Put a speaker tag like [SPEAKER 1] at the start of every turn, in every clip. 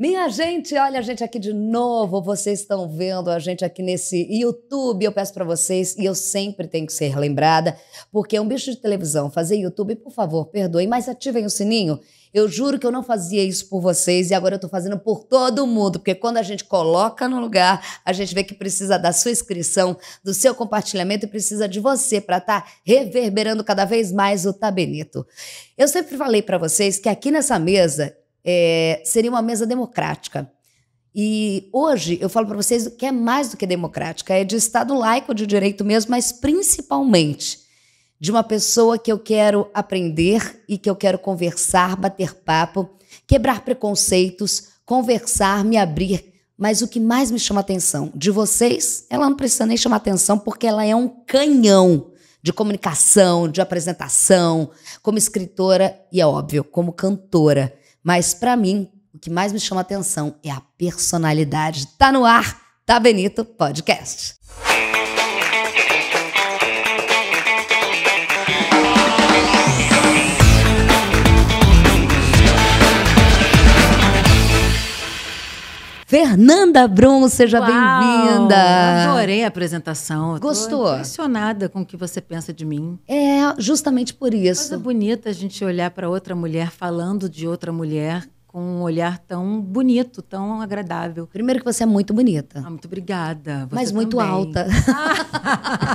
[SPEAKER 1] Minha gente, olha a gente aqui de novo. Vocês estão vendo a gente aqui nesse YouTube. Eu peço para vocês, e eu sempre tenho que ser lembrada, porque é um bicho de televisão. Fazer YouTube, por favor, perdoem, mas ativem o sininho. Eu juro que eu não fazia isso por vocês e agora eu estou fazendo por todo mundo, porque quando a gente coloca no lugar, a gente vê que precisa da sua inscrição, do seu compartilhamento e precisa de você para estar tá reverberando cada vez mais o Tabenito Eu sempre falei para vocês que aqui nessa mesa é, seria uma mesa democrática. E hoje eu falo para vocês que é mais do que democrática, é de Estado laico de direito mesmo, mas principalmente de uma pessoa que eu quero aprender e que eu quero conversar, bater papo, quebrar preconceitos, conversar, me abrir. Mas o que mais me chama atenção de vocês, ela não precisa nem chamar atenção porque ela é um canhão de comunicação, de apresentação, como escritora e é óbvio, como cantora. Mas para mim, o que mais me chama atenção é a personalidade. Tá no ar, tá Benito Podcast. Fernanda Brum, seja bem-vinda. Adorei
[SPEAKER 2] a apresentação. Gostou? Estou impressionada com o que você pensa de mim. É, justamente por isso. Coisa bonita a gente olhar para outra mulher falando de outra mulher com um olhar tão bonito, tão agradável. Primeiro que você é muito bonita. Ah, muito obrigada. Mas muito também. alta.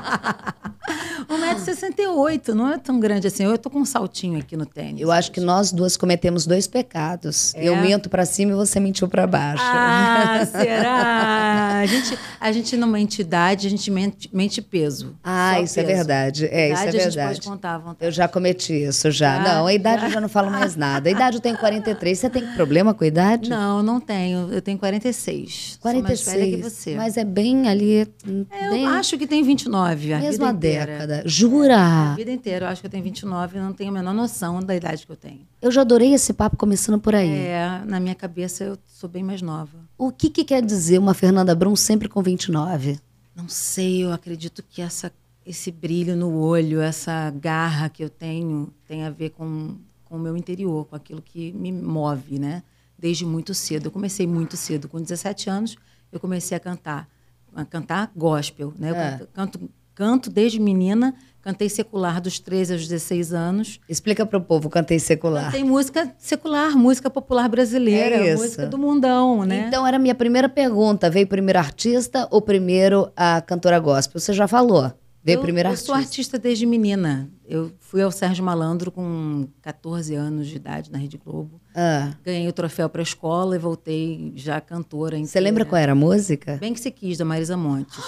[SPEAKER 2] 1,68m, não é tão grande assim. Eu tô com um saltinho aqui no tênis. Eu acho que nós duas cometemos dois pecados. É? Eu minto para cima e você mentiu
[SPEAKER 1] para baixo. Ah,
[SPEAKER 2] será? A gente, a gente numa entidade, a gente
[SPEAKER 1] mente, mente peso. Ah, isso é peso. é verdade. É, idade, isso é verdade. A gente pode contar à vontade. Eu já cometi isso, já. Ah, não, a idade já. eu já não falo mais nada. A idade eu tenho 43. Você tem problema com a idade? Não, não tenho. Eu tenho 46. 46. Sou mais velha que você. Mas é bem ali... É, eu acho que tem 29. A Mesmo a década. Jura? É, a vida
[SPEAKER 2] inteira. Eu acho que eu tenho 29 e não tenho a menor noção da idade que eu tenho.
[SPEAKER 1] Eu já adorei esse papo começando por aí. É,
[SPEAKER 2] na minha cabeça eu sou bem mais nova.
[SPEAKER 1] O que, que quer dizer uma Fernanda Brum sempre com 29?
[SPEAKER 2] Não sei, eu acredito que essa, esse brilho no olho, essa garra que eu tenho, tem a ver com, com o meu interior, com aquilo que me move, né? Desde muito cedo. Eu comecei muito cedo, com 17 anos, eu comecei a cantar. A cantar gospel, né? É. Eu canto, canto canto desde menina. Cantei secular dos 13 aos 16 anos.
[SPEAKER 1] Explica para o povo, cantei secular. Tem música secular, música popular brasileira, é música do mundão, né? Então era a minha primeira pergunta, veio primeiro artista ou primeiro a cantora gospel? Você já falou. Veio eu, primeiro eu artista. Eu sou
[SPEAKER 2] artista desde menina. Eu fui ao Sérgio Malandro com 14 anos de idade na Rede Globo. Ah. Ganhei o troféu para a escola e voltei já cantora. Você lembra qual
[SPEAKER 1] era a música?
[SPEAKER 2] Bem que você quis da Marisa Montes.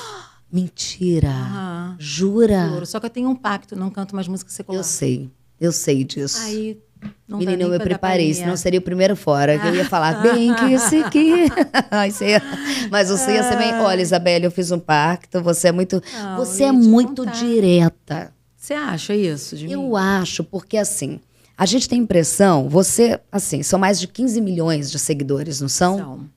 [SPEAKER 1] Mentira.
[SPEAKER 2] Jura? Juro. Só que eu tenho um pacto, não canto mais música secular.
[SPEAKER 1] Eu sei, eu sei disso. Aí
[SPEAKER 2] não Menina, eu me preparei, senão é. seria
[SPEAKER 1] o primeiro fora. Que eu ia falar, bem que isso aqui. Mas você ia ser bem. Olha, Isabelle, eu fiz um pacto, você é muito. Não, você é muito contar. Tá. direta.
[SPEAKER 2] Você acha isso, de Eu mim? acho,
[SPEAKER 1] porque assim, a gente tem impressão, você, assim, são mais de 15 milhões de seguidores, não são? São.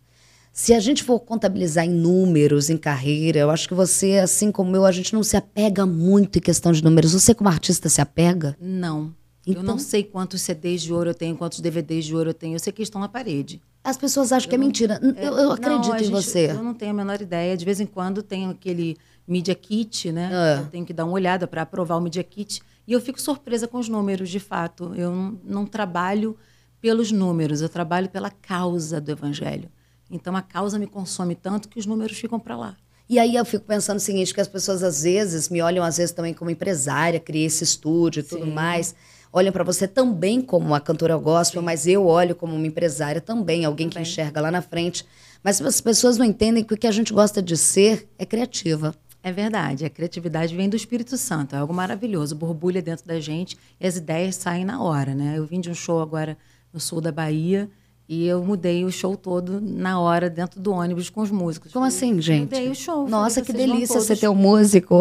[SPEAKER 1] Se a gente for contabilizar em números, em carreira, eu acho que você, assim como eu, a gente não se apega muito em questão de números. Você, como artista, se apega?
[SPEAKER 2] Não. Então, eu não então? sei quantos CDs de ouro eu tenho, quantos DVDs de ouro eu tenho. Eu sei que estão na parede. As pessoas acham eu que é mentira. É, eu, eu, acredito não, em gente, você. Eu não tenho a menor ideia. De vez em quando tem aquele Media Kit, né? É. Eu tenho que dar uma olhada para aprovar o Media Kit. E eu fico surpresa com os números, de fato. Eu não, não trabalho pelos números, eu trabalho pela causa do Evangelho. Então a causa me consome tanto que os números ficam para lá.
[SPEAKER 1] E aí eu fico pensando o seguinte, que as pessoas às vezes me olham às vezes também como empresária, criei esse estúdio e tudo mais. Olham para você também como a cantora gospel, Sim. mas eu olho como uma empresária também, alguém também. que enxerga lá na frente. Mas as pessoas não entendem que o que a gente gosta de ser é criativa. É
[SPEAKER 2] verdade, a criatividade vem do Espírito Santo, é algo maravilhoso, borbulha dentro da gente e as ideias saem na hora, né? Eu vim de um show agora no sul da Bahia, e eu mudei o show todo na hora, dentro do ônibus, com os músicos. Como assim, gente?
[SPEAKER 1] Mudei o show. Nossa, que delícia você ter um músico.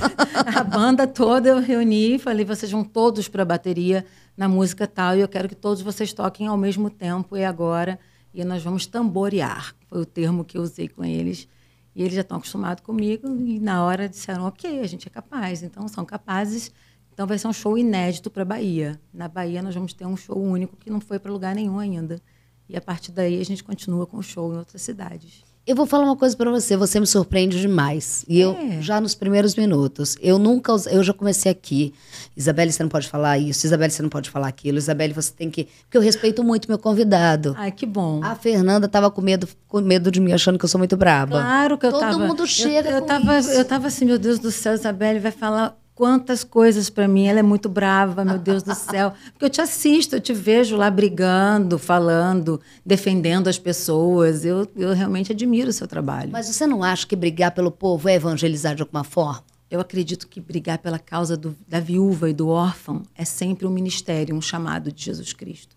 [SPEAKER 2] a banda toda eu reuni e falei, vocês vão todos para a bateria na música tal, e eu quero que todos vocês toquem ao mesmo tempo e agora. E nós vamos tamborear, foi o termo que eu usei com eles. E eles já estão acostumados comigo e na hora disseram, ok, a gente é capaz. Então, são capazes. Então, vai ser um show inédito para a Bahia. Na Bahia, nós vamos ter um show único que não foi para lugar nenhum ainda. E a partir daí a gente continua com o show em outras cidades.
[SPEAKER 1] Eu vou falar uma coisa para você, você me surpreende demais. E é. eu já nos primeiros minutos, eu nunca, eu já comecei aqui. Isabelle, você não pode falar isso. Isabelle, você não pode falar aquilo. Isabelle, você tem que, porque eu respeito muito meu convidado. Ai, que bom. A Fernanda tava com medo, com medo de mim achando que eu sou muito braba. Claro que eu Todo tava. Todo mundo chega eu,
[SPEAKER 2] eu com tava, isso. eu tava assim, meu Deus do céu, Isabelle vai falar quantas coisas para mim. Ela é muito brava, meu Deus do céu. Porque eu te assisto, eu te vejo lá brigando, falando, defendendo as pessoas. Eu, eu realmente admiro o seu trabalho. Mas você não acha que brigar pelo povo é evangelizar de alguma forma? Eu acredito que brigar pela causa do, da viúva e do órfão é sempre um ministério, um chamado de Jesus Cristo.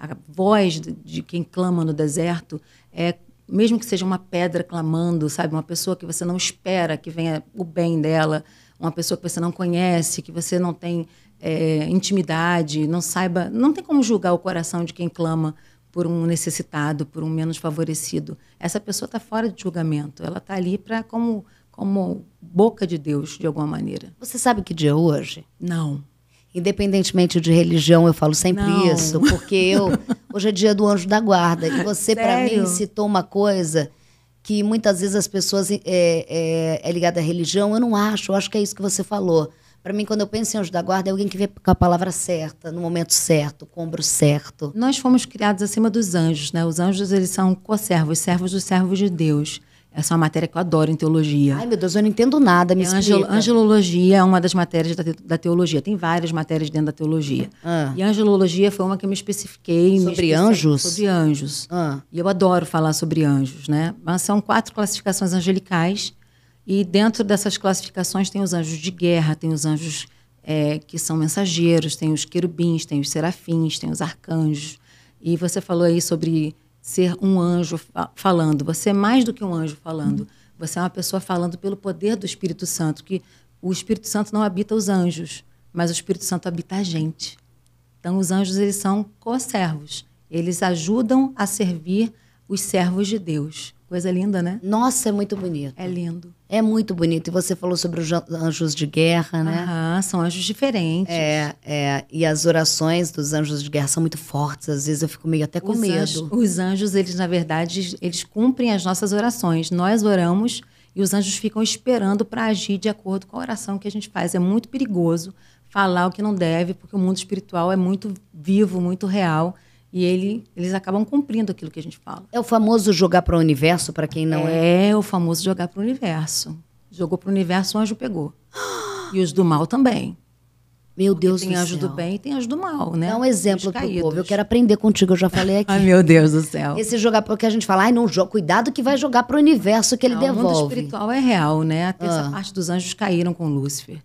[SPEAKER 2] A voz de, de quem clama no deserto é mesmo que seja uma pedra clamando, sabe, uma pessoa que você não espera que venha o bem dela, uma pessoa que você não conhece, que você não tem é, intimidade, não saiba, não tem como julgar o coração de quem clama por um necessitado, por um menos favorecido. Essa pessoa está fora de julgamento. Ela está ali para como como boca
[SPEAKER 1] de Deus de alguma maneira. Você sabe que dia é hoje? Não. Independentemente de religião, eu falo sempre não. isso, porque eu hoje é dia do anjo da guarda e você para mim citou uma coisa que muitas vezes as pessoas é, é, é ligada à religião. Eu não acho, eu acho que é isso que você falou. Para mim, quando eu penso em anjo da guarda, é alguém que vê com a palavra certa, no momento certo, com o ombro certo. Nós fomos criados acima dos anjos, né? Os anjos, eles são
[SPEAKER 2] co-servos, servos dos servos de Deus. Essa é uma matéria que eu adoro em teologia. Ai,
[SPEAKER 1] meu Deus, eu não entendo nada, me é
[SPEAKER 2] Angelologia é uma das matérias da, da, teologia. Tem várias matérias dentro da teologia. Ah. E angelologia foi uma que eu me especifiquei. Sobre me anjos? Sobre anjos. Ah. E eu adoro falar sobre anjos, né? Mas são quatro classificações angelicais. E dentro dessas classificações tem os anjos de guerra, tem os anjos é, que são mensageiros, tem os querubins, tem os serafins, tem os arcanjos. E você falou aí sobre ser um anjo falando. Você é mais do que um anjo falando. Você é uma pessoa falando pelo poder do Espírito Santo, que o Espírito Santo não habita os anjos, mas o Espírito Santo habita a gente. Então, os anjos eles são co-servos. Eles ajudam a servir os
[SPEAKER 1] servos de Deus. Coisa linda, né? Nossa, é muito bonito. É lindo. É muito bonito. E você falou sobre os anjos de guerra, né? Aham, são anjos diferentes. É, é. E as orações dos anjos de guerra são muito fortes. Às vezes eu fico meio até com os medo. Anjos,
[SPEAKER 2] os anjos, eles, na verdade, eles cumprem as nossas orações. Nós oramos e os anjos ficam esperando para agir de acordo com a oração que a gente faz. É muito perigoso falar o que não deve, porque o mundo espiritual é muito vivo, muito real. E ele, eles acabam cumprindo aquilo que a gente fala. É
[SPEAKER 1] o famoso jogar para o universo, para quem não é. É o famoso jogar para o universo.
[SPEAKER 2] Jogou para o universo, o anjo pegou. E os do mal também. Meu Porque Deus do céu. Tem anjo do bem e tem anjo do
[SPEAKER 1] mal, né? Dá um exemplo o povo. Eu quero aprender contigo, eu já falei aqui. Ai, meu Deus
[SPEAKER 2] do céu. Esse
[SPEAKER 1] jogar, porque a gente fala, ai, não joga, cuidado que vai jogar para o universo que ele não, devolve. O mundo espiritual é real, né? A terça ah. parte dos
[SPEAKER 2] anjos caíram com Lúcifer.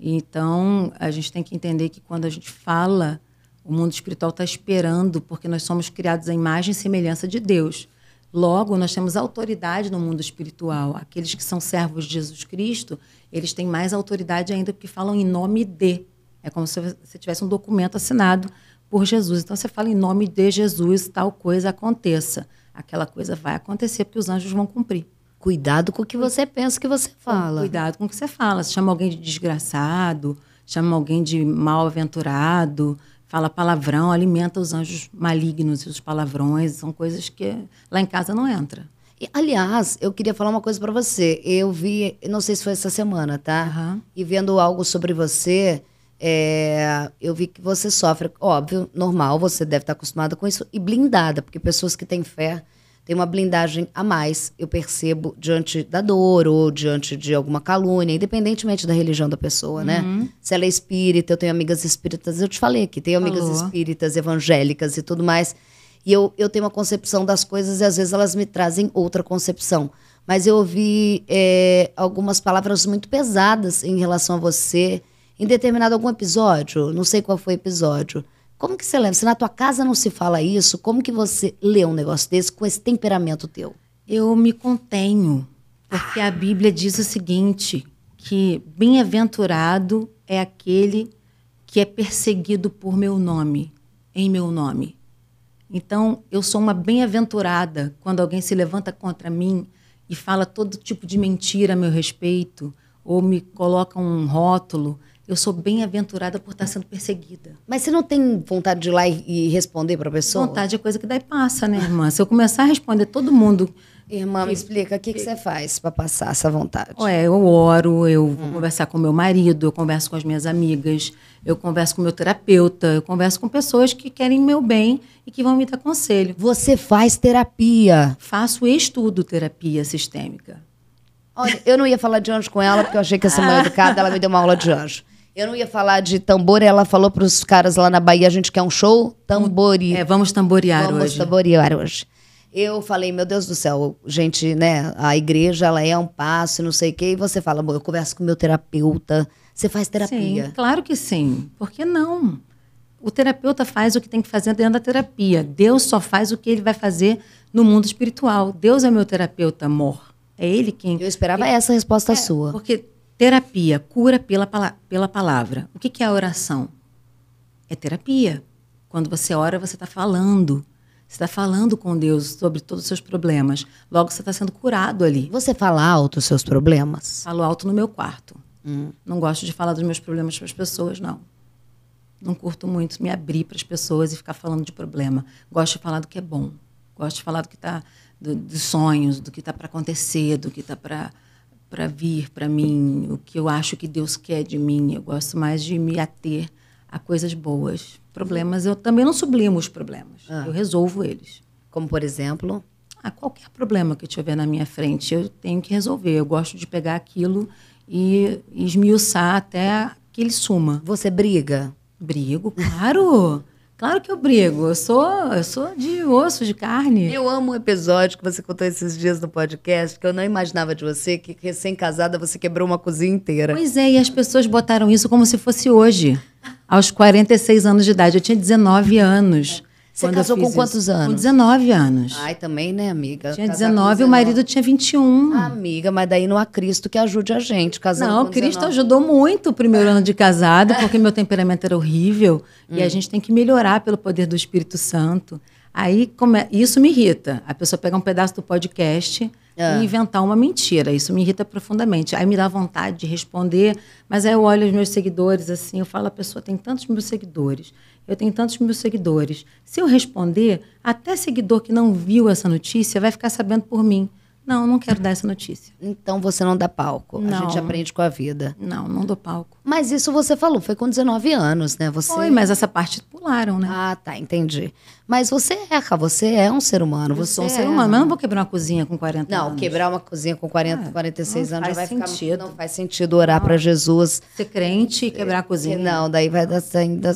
[SPEAKER 2] Então, a gente tem que entender que quando a gente fala o mundo espiritual está esperando, porque nós somos criados à imagem e semelhança de Deus. Logo, nós temos autoridade no mundo espiritual. Aqueles que são servos de Jesus Cristo, eles têm mais autoridade ainda porque falam em nome de. É como se você tivesse um documento assinado por Jesus. Então, você fala em nome de Jesus, tal coisa aconteça. Aquela coisa vai acontecer porque os anjos vão cumprir. Cuidado com o que você pensa, que você fala. Cuidado com o que você fala. Se chama alguém de desgraçado, chama alguém de mal-aventurado, fala palavrão, alimenta os anjos malignos e os palavrões, são coisas que lá em
[SPEAKER 1] casa não entra. E, aliás, eu queria falar uma coisa para você. Eu vi, não sei se foi essa semana, tá? Uhum. E vendo algo sobre você, é, eu vi que você sofre, óbvio, normal, você deve estar acostumada com isso, e blindada, porque pessoas que têm fé tem uma blindagem a mais, eu percebo, diante da dor ou diante de alguma calúnia, independentemente da religião da pessoa, né? uhum. né? Se ela é espírita, eu tenho amigas espíritas, eu te falei que tenho Falou. amigas espíritas, evangélicas e tudo mais. E eu, eu tenho uma concepção das coisas e às vezes elas me trazem outra concepção. Mas eu ouvi é, algumas palavras muito pesadas em relação a você em determinado algum episódio, não sei qual foi o episódio como que você lembra? Se na tua casa não se fala isso, como que você lê um negócio desse com esse temperamento teu?
[SPEAKER 2] Eu me contenho, porque ah. a Bíblia diz o seguinte, que bem-aventurado é aquele que é perseguido por meu nome, em meu nome. Então, eu sou uma bem-aventurada quando alguém se levanta contra mim e fala todo tipo de mentira a meu respeito, ou me coloca um rótulo eu sou bem-aventurada por estar sendo perseguida. Mas você não
[SPEAKER 1] tem vontade de ir lá e responder para a pessoa? Vontade é coisa que daí passa, né, irmã? Se eu começar a responder todo mundo. Irmã, me explica, o que, que você faz para passar essa vontade?
[SPEAKER 2] Ué, eu oro, eu vou conversar com meu marido, eu converso com as minhas amigas, eu converso com meu terapeuta, eu converso com pessoas que querem meu bem e que vão me dar conselho. Você faz terapia? Faço e estudo terapia sistêmica.
[SPEAKER 1] Olha, eu não ia falar de anjo com ela, porque eu achei que essa mãe educada, ela me deu uma aula de anjo. Eu não ia falar de tambor, ela falou para os caras lá na Bahia, a gente quer um show tambori. É, vamos tamborear vamos hoje. Vamos tamborear hoje. Eu falei, meu Deus do céu, gente, né? A igreja, ela é um passo, não sei o quê. E você fala, eu converso com meu terapeuta. Você faz terapia? Sim, claro que sim.
[SPEAKER 2] Por que não? O terapeuta faz o que tem que fazer dentro da terapia. Deus só faz o que ele vai fazer no mundo espiritual. Deus é meu terapeuta, amor. É ele quem. Eu esperava essa resposta é, sua. Porque Terapia, cura pela, pela palavra. O que, que é a oração? É terapia. Quando você ora, você está falando. Você está falando com Deus sobre todos os seus problemas. Logo, você está sendo curado ali.
[SPEAKER 1] Você fala alto os seus problemas?
[SPEAKER 2] Falo alto no meu quarto. Hum. Não gosto de falar dos meus problemas para as pessoas, não. Não curto muito me abrir para as pessoas e ficar falando de problema. Gosto de falar do que é bom. Gosto de falar do que está dos sonhos, do que está para acontecer, do que está para para vir para mim, o que eu acho que Deus quer de mim. Eu gosto mais de me ater a coisas boas. Problemas, eu também não sublimo os problemas, ah. eu resolvo eles. Como, por exemplo? Ah, qualquer problema que tiver na minha frente, eu tenho que resolver. Eu gosto de pegar aquilo e esmiuçar até que ele suma. Você briga? Brigo, claro!
[SPEAKER 1] Claro que eu brigo, eu sou, eu sou de osso, de carne. Eu amo um episódio que você contou esses dias no podcast, que eu não imaginava de você, que recém-casada você quebrou uma cozinha inteira. Pois
[SPEAKER 2] é, e as pessoas botaram isso como se fosse hoje, aos 46 anos de idade. Eu tinha 19 anos. Você casou com quantos isso? anos? Com 19 anos. Ai,
[SPEAKER 1] também, né, amiga? Tinha 19, 19, o marido tinha 21. Amiga, mas daí não há Cristo que ajude a gente casando Não, Cristo
[SPEAKER 2] ajudou muito o primeiro é. ano de casado, porque meu temperamento
[SPEAKER 1] era horrível. Hum. E a hum. gente
[SPEAKER 2] tem que melhorar pelo poder do Espírito Santo. Aí isso me irrita. A pessoa pega um pedaço do podcast é. e inventar uma mentira. Isso me irrita profundamente. Aí me dá vontade de responder, mas aí eu olho os meus seguidores assim, eu falo, a pessoa tem tantos meus seguidores eu tenho tantos mil seguidores. Se eu responder, até seguidor que não viu essa notícia vai ficar sabendo por mim. Não, não quero dar essa notícia. Então você não dá palco. Não. A gente aprende com
[SPEAKER 1] a vida. Não, não dou palco. Mas isso você falou, foi com 19 anos, né? Você... Foi, mas essa parte pularam, né? Ah, tá, entendi. Mas você erra, você é um ser humano, você, você é um ser é, humano. Mas eu não vou quebrar uma cozinha com 40 não, anos. Não, quebrar uma cozinha com 40, é, 46 anos já vai sentido. ficar. Não faz sentido orar para Jesus. Ser crente e quebrar a cozinha. Não, daí vai,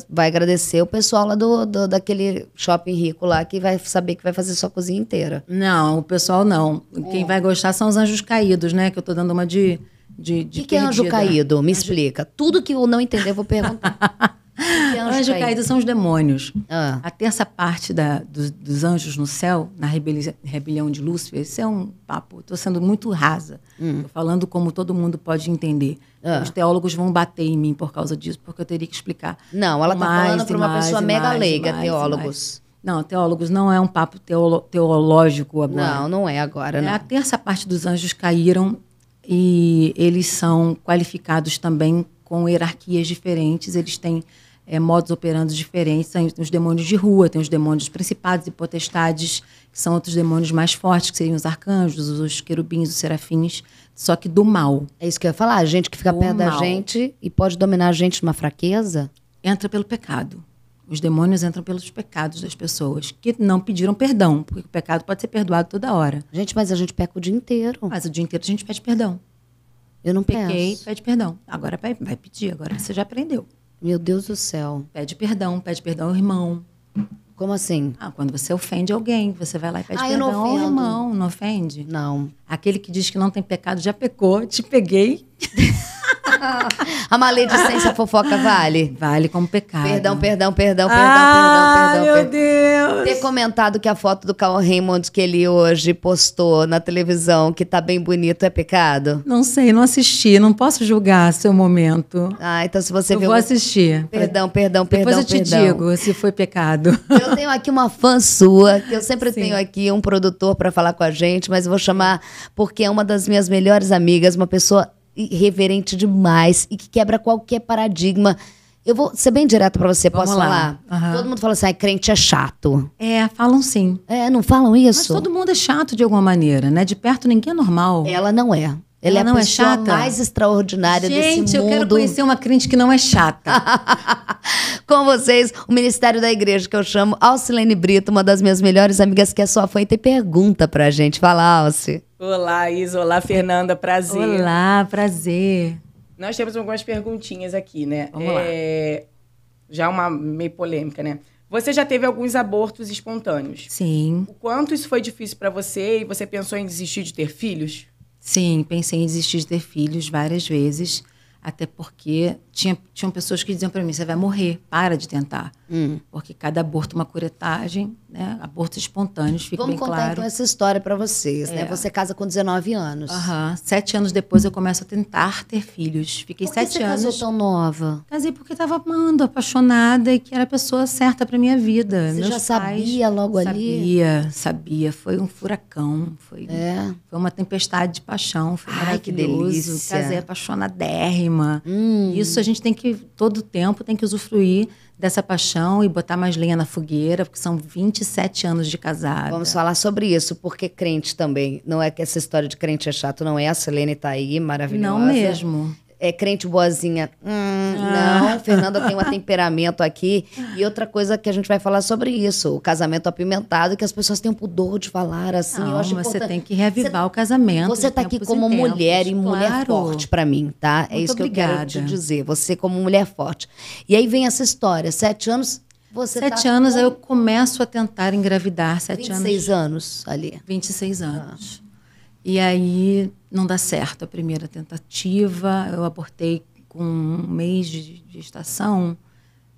[SPEAKER 1] vai agradecer o pessoal lá do, do, daquele shopping rico lá que vai saber que vai fazer sua cozinha inteira. Não, o pessoal não. Quem é. vai gostar são os anjos caídos, né? Que eu tô dando uma de. de, de que, que é anjo caído?
[SPEAKER 2] Me anjo... explica.
[SPEAKER 1] Tudo que eu não entender, eu vou perguntar. Anjo caído. caído são os
[SPEAKER 2] demônios. Ah. A terça parte da, dos, dos, anjos no céu, na rebeli rebelião de Lúcifer, esse é um papo. Estou sendo muito rasa. Hum. falando como todo mundo pode entender. Ah. Os teólogos vão bater em mim por causa disso, porque eu teria que explicar. Não, ela está falando para uma mais, pessoa mega mais, leiga, mais, teólogos. Não, teólogos não é um papo teolo teológico agora. Não, não é agora. É, A terça parte dos anjos caíram e eles são qualificados também com hierarquias diferentes, eles têm é, modos operando diferentes. Tem os demônios de rua, tem os demônios principados e potestades, que são outros demônios mais fortes,
[SPEAKER 1] que seriam os arcanjos, os querubins, os serafins, só que do mal. É isso que eu ia falar, a gente que fica do perto mal. da gente e pode dominar a gente numa fraqueza?
[SPEAKER 2] Entra pelo pecado. Os demônios entram pelos pecados das pessoas que não pediram perdão, porque o pecado pode ser perdoado toda hora. Gente, mas a gente peca o dia inteiro. Mas o dia inteiro a gente pede perdão. Eu não pequei, pede perdão. Agora vai, vai pedir, agora você já aprendeu. Meu Deus do céu. Pede perdão, pede perdão ao irmão. Como assim? Ah, quando você ofende alguém, você vai lá e pede ah, perdão ao irmão, não ofende? Não. Aquele que diz que não tem pecado já pecou, te peguei.
[SPEAKER 1] a maledicência fofoca vale? Vale como pecado. Perdão, perdão, perdão, perdão, ah, perdão, perdão. Meu perdão. Deus! Ter comentado que a foto do Carl Raymond que ele hoje postou na televisão, que tá bem bonito, é pecado? Não sei, não assisti, não posso julgar seu momento. Ah, então se você eu viu. Eu vou assistir. Perdão, perdão, perdão. Depois eu perdão. te digo se foi pecado. Eu tenho aqui uma fã sua, que eu sempre Sim. tenho aqui um produtor para falar com a gente, mas eu vou chamar porque é uma das minhas melhores amigas, uma pessoa irreverente demais e que quebra qualquer paradigma. Eu vou ser bem direto para você, Vamos posso lá. falar? Uhum. Todo mundo fala assim, ah, crente é chato. É, falam sim. É, não falam isso? Mas todo mundo é chato de
[SPEAKER 2] alguma maneira, né? De perto ninguém é normal. Ela não é. Ela, Ela é não é chata. mais
[SPEAKER 1] extraordinária Gente, desse mundo. Gente, eu quero conhecer uma crente que não é chata. Com vocês, o Ministério da Igreja, que eu chamo Alcilene Brito, uma das minhas melhores amigas, que é sua fã e tem pergunta pra gente. Fala, Alci. Olá, Isa. Olá, Fernanda. Prazer. Olá, prazer. Nós temos algumas perguntinhas aqui, né? Vamos é... lá. Já uma meio polêmica, né? Você já teve alguns abortos espontâneos.
[SPEAKER 2] Sim. O
[SPEAKER 1] quanto isso foi difícil para você e você pensou em desistir de ter filhos?
[SPEAKER 2] Sim, pensei em desistir de ter filhos várias vezes, até porque tinha, tinham pessoas que diziam para mim: você vai morrer, para de tentar. Hum. Porque cada aborto é uma curetagem, né? Abortos espontâneos, fica Vamos bem claro. Vamos contar então essa
[SPEAKER 1] história para vocês, né? é. né? Você
[SPEAKER 2] casa com 19 anos. Uhum. Sete anos depois eu começo a tentar ter filhos. Fiquei Por que sete você anos. casou tão nova? Casei porque estava amando, apaixonada e que era a pessoa certa para minha vida. Você Meus já sabia logo sabia, ali? Sabia, sabia. Foi um furacão, foi, é. foi uma tempestade de paixão. Foi Ai, que delícia. Casei apaixonadérrima. Hum. Isso a gente tem que, todo tempo, tem que usufruir dessa paixão e botar
[SPEAKER 1] mais lenha na fogueira, porque são 27 anos de casada. Vamos falar sobre isso, porque crente também. Não é que essa história de crente é chato, não é? A Selene está aí, maravilhosa. Não mesmo é, crente boazinha. Hum, ah. não, Fernanda tem um temperamento aqui. E outra coisa que a gente vai falar sobre isso, o casamento apimentado, que as pessoas têm um pudor de falar assim. Não, eu acho você importante. tem que reavivar você, o casamento. Você está aqui como mulher e mulher forte para mim, tá? É Muito é isso que obrigada. eu quero te dizer. Você como mulher forte. E aí vem essa história. Sete anos, você tá sete tá anos, com... eu começo a tentar engravidar. Sete 26 anos. 26 anos ali. 26 ah. anos. Ah.
[SPEAKER 2] E aí não dá certo a primeira tentativa. Eu abortei com um mês de gestação,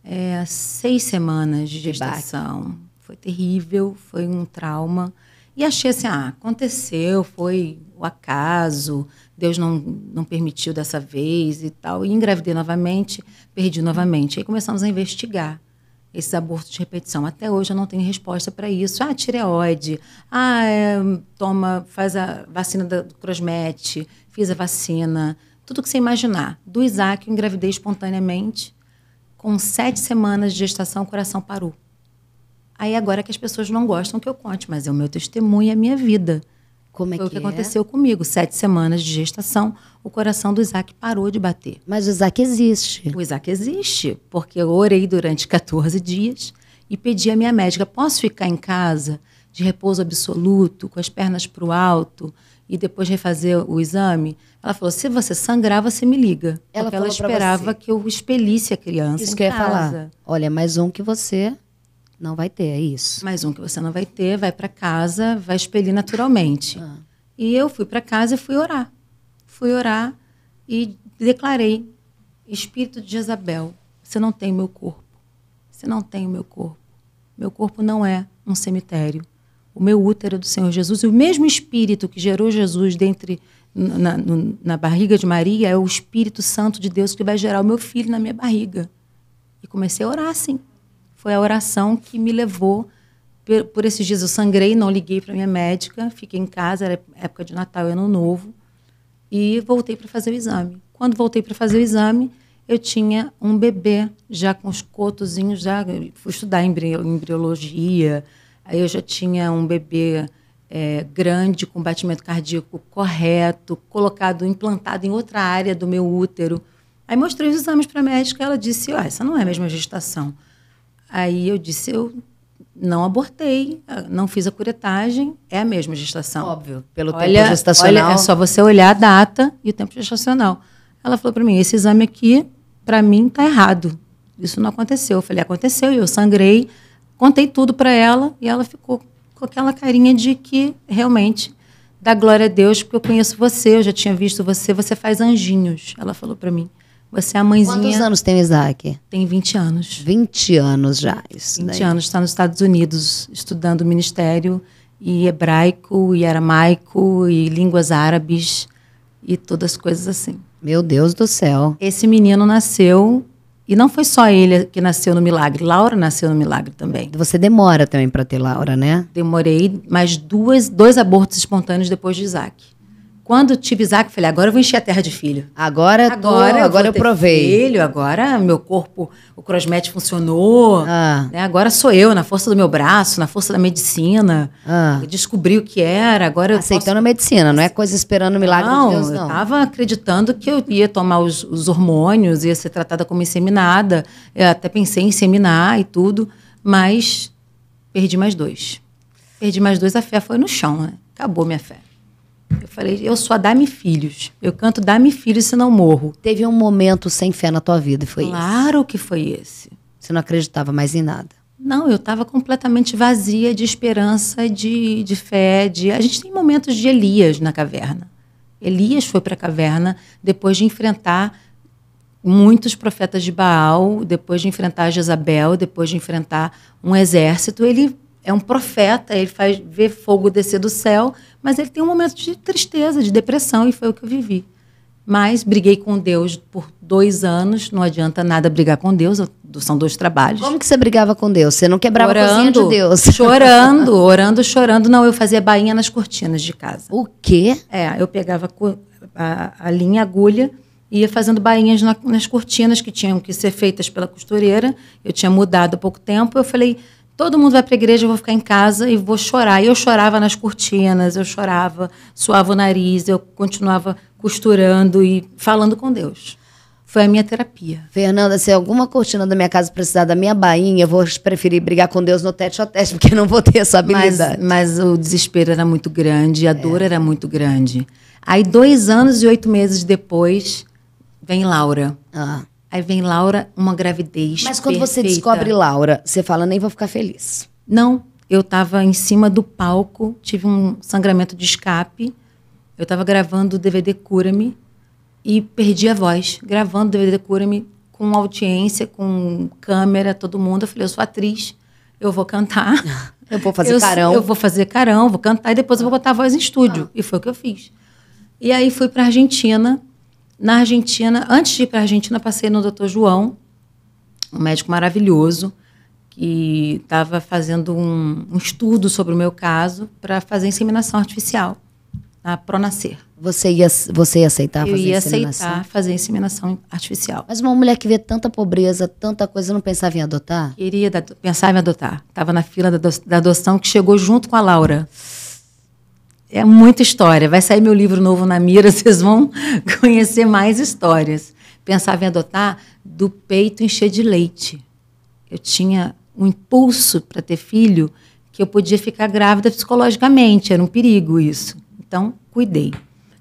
[SPEAKER 2] é, seis semanas de gestação. Foi terrível, foi um trauma. E achei assim, ah, aconteceu, foi o acaso, Deus não, não permitiu dessa vez e tal. E engravidei novamente, perdi novamente. Aí começamos a investigar esses abortos de repetição. Até hoje eu não tenho resposta para isso. Ah, tireoide. Ah, é, toma, faz a vacina do Crosmet, fiz a vacina. Tudo que você imaginar. Do Isaac, eu engravidei espontaneamente. Com sete semanas de gestação, o coração parou. Aí agora que as pessoas não gostam que eu conte, mas é o meu testemunho, é a minha vida. Como é Foi que o que é? aconteceu comigo. Sete semanas de gestação, o coração do Isaac parou de bater. Mas o Isaac existe. O Isaac existe, porque eu orei durante 14 dias e pedi à minha médica: posso ficar em casa de repouso absoluto, com as pernas para o alto? E depois refazer o exame, ela falou: se você sangrar, você me liga. Ela porque ela esperava que eu expelisse a criança. Isso que eu ia falar. Olha, mais um que você não vai ter, é isso. Mais um que você não vai ter, vai para casa, vai expelir naturalmente. Ah. E eu fui para casa e fui orar. Fui orar e declarei: Espírito de Jezabel, você não tem meu corpo. Você não tem o meu corpo. Meu corpo não é um cemitério. O meu útero é do Senhor Jesus. E o mesmo Espírito que gerou Jesus dentre na, na barriga de Maria é o Espírito Santo de Deus que vai gerar o meu filho na minha barriga. E comecei a orar assim foi a oração que me levou por, por esses dias. Eu sangrei, não liguei para minha médica, fiquei em casa, era época de Natal e Ano Novo, e voltei para fazer o exame. Quando voltei para fazer o exame, eu tinha um bebê já com os cotozinhos, já fui estudar embri embriologia, aí eu já tinha um bebê é, grande, com batimento cardíaco correto, colocado, implantado em outra área do meu útero. Aí mostrei os exames para a médica, ela disse, oh, essa não é a mesma gestação. Aí eu disse, eu não abortei, ah, não fiz a curetagem, é a mesma gestação.
[SPEAKER 1] Óbvio, pelo olha, tempo gestacional. Olha, é só
[SPEAKER 2] você olhar a data e o tempo gestacional. Ela falou para mim, esse exame aqui, para mim, tá errado. Isso não aconteceu. Eu falei, aconteceu, e eu sangrei. Contei tudo para ela e ela ficou com aquela carinha de que realmente dá glória a Deus, porque eu conheço você, eu já tinha visto você, você faz anjinhos. Ela falou para mim. Você é a mãezinha. Quantos anos
[SPEAKER 1] tem o Isaac? Tem 20 anos. 20 anos já, isso. 20 daí. anos,
[SPEAKER 2] está nos Estados Unidos estudando ministério e hebraico e aramaico e línguas árabes e todas as coisas assim.
[SPEAKER 1] Meu Deus do céu.
[SPEAKER 2] Esse menino nasceu e não foi só ele que nasceu no milagre, Laura nasceu no milagre também. Você demora também para ter Laura, né? Demorei mais duas, dois abortos espontâneos depois de Isaac. Quando tive Isaac, falei, agora eu vou encher a terra de filho. Agora, agora, tô, agora eu, eu provei. Filho, agora meu corpo, o crossmatch funcionou. Ah. Né? Agora sou eu, na força do meu braço, na força da medicina. Ah. Descobri o que era. Agora Aceitando posso... a medicina, não é coisa esperando o milagre não, de Deus, não. Eu estava acreditando que eu ia tomar os, os hormônios, ia ser tratada como inseminada. Eu até pensei em inseminar e tudo, mas perdi mais dois. Perdi mais dois, a fé foi no chão, né? Acabou minha fé. Eu falei, eu só dá-me filhos. Eu canto dá-me filhos se não morro. Teve
[SPEAKER 1] um momento sem fé na tua vida, foi claro esse? Claro que foi esse. Você não acreditava mais em nada?
[SPEAKER 2] Não, eu estava completamente vazia de esperança, de, de fé. De... A gente tem momentos de Elias na caverna. Elias foi para a caverna depois de enfrentar muitos profetas de Baal, depois de enfrentar Jezabel, depois de enfrentar um exército, ele é um profeta, ele faz ver fogo descer do céu, mas ele tem um momento de tristeza, de depressão, e foi o que eu vivi. Mas briguei com Deus por dois anos, não adianta nada brigar com Deus, são dois trabalhos. Como
[SPEAKER 1] que você brigava com Deus? Você não quebrava orando, a cozinha de Deus? Chorando,
[SPEAKER 2] orando, chorando. Não, eu fazia bainha nas cortinas de casa. O quê? É, eu pegava a, a linha, a agulha, ia fazendo bainhas na, nas cortinas que tinham que ser feitas pela costureira. Eu tinha mudado há pouco tempo. Eu falei, todo mundo vai para a igreja, eu vou ficar em casa e vou chorar. E eu chorava nas cortinas, eu chorava, suava o nariz, eu continuava costurando e falando com Deus.
[SPEAKER 1] Foi a minha terapia. Fernanda, se alguma cortina da minha casa precisar da minha bainha, eu vou preferir brigar com Deus no teste a teste, porque não
[SPEAKER 2] vou ter essa habilidade. Mas, mas o desespero era muito grande, a é. dor era muito grande. Aí, dois anos e oito meses depois, vem
[SPEAKER 1] Laura. Ah. Aí vem Laura, uma gravidez. Mas quando perfeita. você descobre Laura, você fala, nem vou ficar feliz.
[SPEAKER 2] Não, eu estava em cima do palco, tive um sangramento de escape. Eu estava gravando o DVD Cura-me e perdi a voz. Gravando o DVD Cura-me com audiência, com câmera, todo mundo. Eu falei, eu sou atriz, eu vou cantar. Eu vou fazer eu, carão. Eu vou fazer carão, vou cantar e depois eu vou botar a voz em estúdio. Ah. E foi o que eu fiz. E aí fui para Argentina na Argentina, antes de ir para a Argentina, passei no Dr. João, um médico maravilhoso, que estava fazendo um, um, estudo sobre o meu caso para fazer inseminação artificial,
[SPEAKER 1] a Pronascer. Você ia, você ia aceitar Eu fazer ia inseminação? Eu ia aceitar fazer inseminação artificial. Mas uma mulher que vê tanta pobreza, tanta coisa, não pensava em adotar? Queria, pensar
[SPEAKER 2] em adotar. Estava na fila da adoção que chegou junto com a Laura é muita história. Vai sair meu livro novo na mira, vocês vão conhecer mais histórias. Pensava em adotar do peito encher de leite. Eu tinha um impulso para ter filho que eu podia ficar grávida psicologicamente, era um perigo isso. Então, cuidei.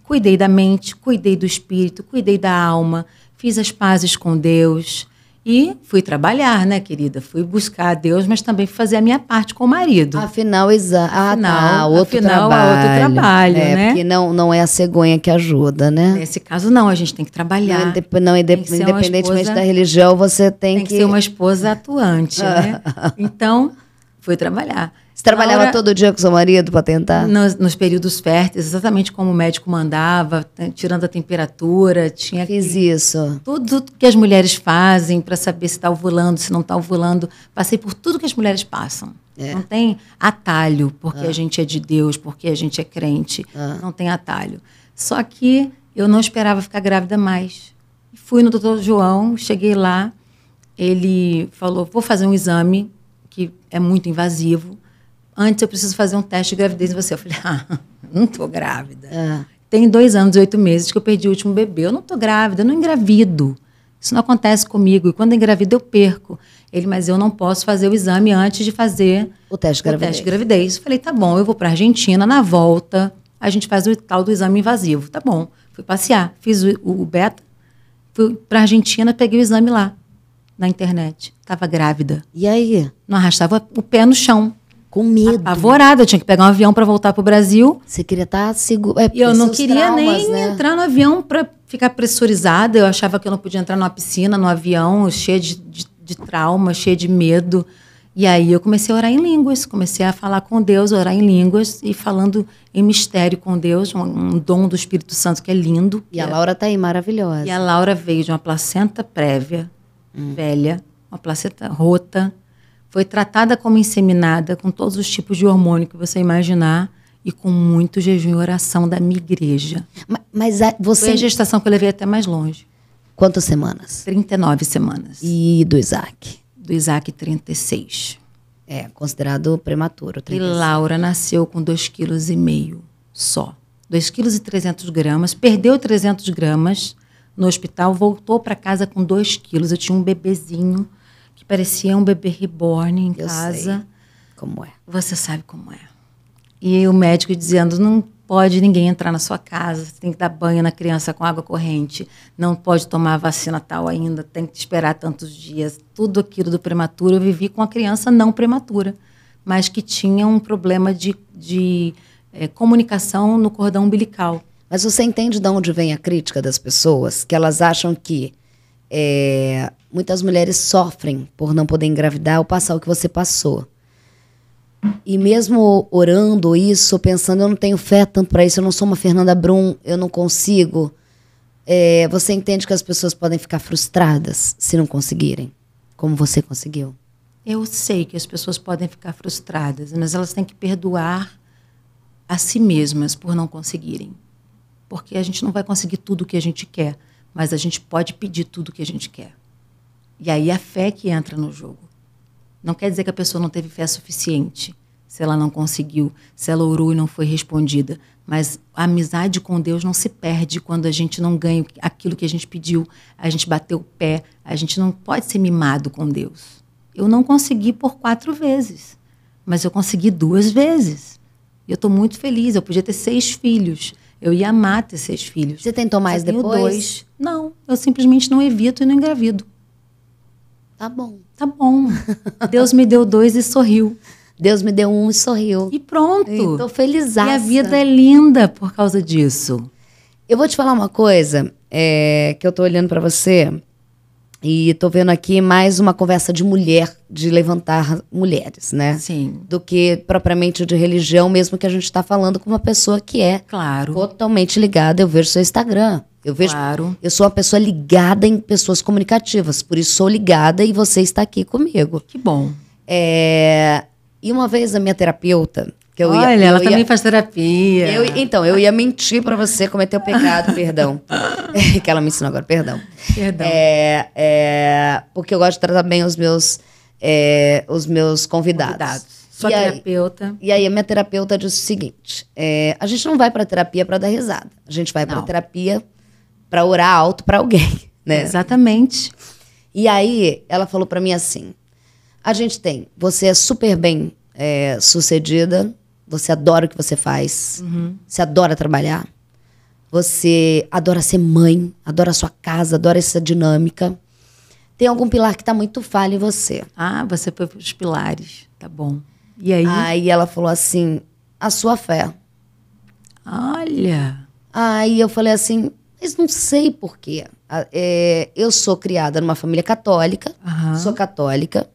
[SPEAKER 2] Cuidei da mente, cuidei do espírito, cuidei da alma, fiz as pazes com Deus, e fui trabalhar, né, querida? Fui buscar a Deus,
[SPEAKER 1] mas também fazer a minha parte com o marido. Afinal, exato. afinal, ah, tá, outro afinal é trabalho. outro trabalho, é, né? Porque não, não é a cegonha que ajuda, né? Nesse caso, não. A gente tem que trabalhar. Não, não independentemente esposa, da religião, você tem, tem que... Tem que ser uma esposa atuante, né? então, fui trabalhar. Você trabalhava hora, todo dia com seu marido para tentar? Nos, nos, períodos
[SPEAKER 2] férteis, exatamente como o médico mandava, né, tirando a temperatura, tinha Fiz que, isso. Tudo que as mulheres fazem para saber se está ovulando, se não está ovulando. Passei por tudo que as mulheres passam. É. Não tem atalho, porque ah. a gente é de Deus, porque a gente é crente. Ah. Não tem atalho. Só que eu não esperava ficar grávida mais. Fui no doutor João, cheguei lá, ele falou: vou fazer um exame que é muito invasivo antes eu preciso fazer um teste de gravidez em você. Eu falei, ah, não tô grávida. É. Tem dois anos e oito meses que eu perdi o último bebê. Eu não tô grávida, eu não engravido. Isso não acontece comigo. E quando eu engravido, eu perco. Ele, mas eu não posso fazer o exame antes de fazer o teste de gravidez. O teste de gravidez. Eu falei, tá bom, eu vou pra Argentina, na volta, a gente faz o tal do exame invasivo. Tá bom. Fui passear, fiz o, o beta, fui pra Argentina, peguei o exame lá, na internet. Tava grávida. E aí? Não arrastava o pé no chão com medo. Apavorada, eu tinha que pegar um avião para voltar para o Brasil. Você queria
[SPEAKER 1] estar tá seguro É, eu não queria traumas, nem né?
[SPEAKER 2] entrar no avião para ficar pressurizada. Eu achava que eu não podia entrar numa piscina, no avião, cheia de, de, de, trauma, cheia de medo. E aí eu comecei a orar em línguas, comecei a falar com Deus, orar em línguas e falando em mistério com Deus, um, um dom do Espírito Santo que é lindo. E a é Laura está aí, maravilhosa. E a Laura veio de uma placenta prévia, hum. velha, uma placenta rota, foi tratada como inseminada com todos os tipos de hormônio que você imaginar e com muito jejum e oração da minha igreja. Mas, mas a, você. Foi a gestação que eu levei até mais longe. Quantas semanas? 39 semanas. E do Isaac? Do Isaac, 36. É, considerado prematuro. 36. E Laura nasceu com 2,5 kg só. 2,3 kg, e gramas, perdeu 300 gramas no hospital, voltou para casa com 2 quilos. Eu tinha um bebezinho que parecia um bebê reborn em eu casa. Sei como é. Você sabe como é. E o médico dizendo: não pode ninguém entrar na sua casa, tem que dar banho na criança com água corrente, não pode tomar vacina tal ainda, tem que esperar tantos dias. Tudo aquilo do prematuro eu vivi com a criança não prematura, mas que tinha um problema de, de é, comunicação
[SPEAKER 1] no cordão umbilical. Mas você entende de onde vem a crítica das pessoas? Que elas acham que é, muitas mulheres sofrem por não poder engravidar ou passar o que você passou. E mesmo orando isso, pensando, eu não tenho fé tanto para isso, eu não sou uma Fernanda Brum, eu não consigo. É, você entende que as pessoas podem ficar frustradas se não conseguirem, como você conseguiu?
[SPEAKER 2] Eu sei que as pessoas podem ficar frustradas, mas elas têm que perdoar a si mesmas por não conseguirem. Porque a gente não vai conseguir tudo o que a gente quer mas a gente pode pedir tudo o que a gente quer. E aí a fé que entra no jogo. Não quer dizer que a pessoa não teve fé suficiente, se ela não conseguiu, se ela orou e não foi respondida. Mas a amizade com Deus não se perde quando a gente não ganha aquilo que a gente pediu, a gente bateu o pé, a gente não pode ser mimado com Deus. Eu não consegui por quatro vezes, mas eu consegui duas vezes. E eu estou muito feliz. Eu podia ter seis filhos. Eu ia amar ter seis filhos. Você tentou mais depois? Dois. Não, eu simplesmente não evito e não engravido. Tá bom. Tá bom. Deus me deu dois
[SPEAKER 1] e sorriu. Deus me deu um e sorriu. E pronto. E tô feliz. E a vida é linda por causa disso. Eu vou te falar uma coisa é, que eu tô olhando para você e tô vendo aqui mais uma conversa de mulher, de levantar mulheres, né? Sim. Do que propriamente de religião, mesmo que a gente está falando com uma pessoa que é claro. totalmente ligada. Eu vejo seu Instagram. Eu vejo. Claro. Eu sou uma pessoa ligada em pessoas comunicativas, por isso sou ligada e você está aqui comigo. Que bom. É, e uma vez a minha terapeuta. Que eu Olha, ia, ela eu também
[SPEAKER 2] faz terapia. Eu,
[SPEAKER 1] então, eu ia mentir para você cometer o pecado, perdão. É, que ela me ensinou agora, perdão. Perdão. É, é, porque eu gosto de tratar bem os meus, é, os meus convidados. convidados. Sua e terapeuta. Aí, e aí a minha terapeuta disse o seguinte: é, a gente não vai para terapia para dar risada. A gente vai para terapia para orar alto para alguém, né? Exatamente. E aí ela falou para mim assim: a gente tem, você é super bem é, sucedida, você adora o que você faz, uhum. você adora trabalhar, você adora ser mãe, adora sua casa, adora essa dinâmica. Tem algum pilar que tá muito falho em você? Ah, você foi pros pilares, tá bom. E aí? Aí ela falou assim: a sua fé. Olha. Aí eu falei assim: mas não sei porquê. Ah, é, eu sou criada numa família católica, uhum. sou católica.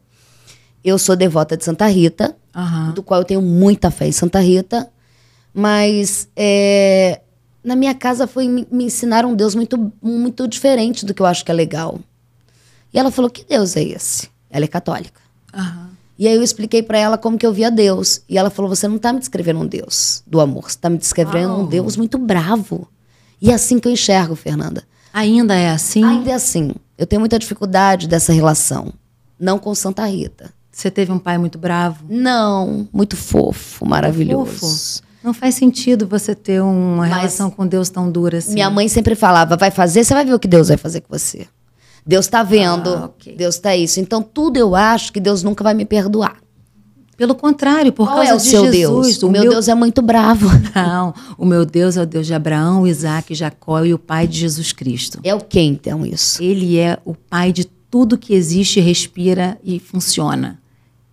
[SPEAKER 1] Eu sou devota de Santa Rita, uhum. do qual eu tenho muita fé em Santa Rita. Mas é, na minha casa foi me ensinaram um Deus muito, muito diferente do que eu acho que é legal. E ela falou: Que Deus é esse? Ela é católica. Uhum. E aí eu expliquei para ela como que eu via Deus. E ela falou: Você não tá me descrevendo um Deus do amor, você tá me descrevendo Uau. um Deus muito bravo. E é assim que eu enxergo, Fernanda. Ainda é assim? Ainda é assim. Eu tenho muita dificuldade dessa relação. Não com Santa Rita. Você teve um pai muito bravo? Não, muito fofo, maravilhoso. Fofo. Não faz sentido você ter uma Mas relação com Deus tão dura assim. Minha mãe sempre falava: vai fazer, você vai ver o que Deus vai fazer com você. Deus está vendo, ah, okay. Deus está isso. Então, tudo eu acho que Deus nunca vai me perdoar. Pelo contrário, por Qual causa é o de seu Jesus, Deus? O meu Deus é muito bravo. Não, o
[SPEAKER 2] meu Deus é o Deus de Abraão, Isaac, Jacó e o Pai de Jesus Cristo. É o quem então isso? Ele é o Pai de tudo que existe, respira e funciona.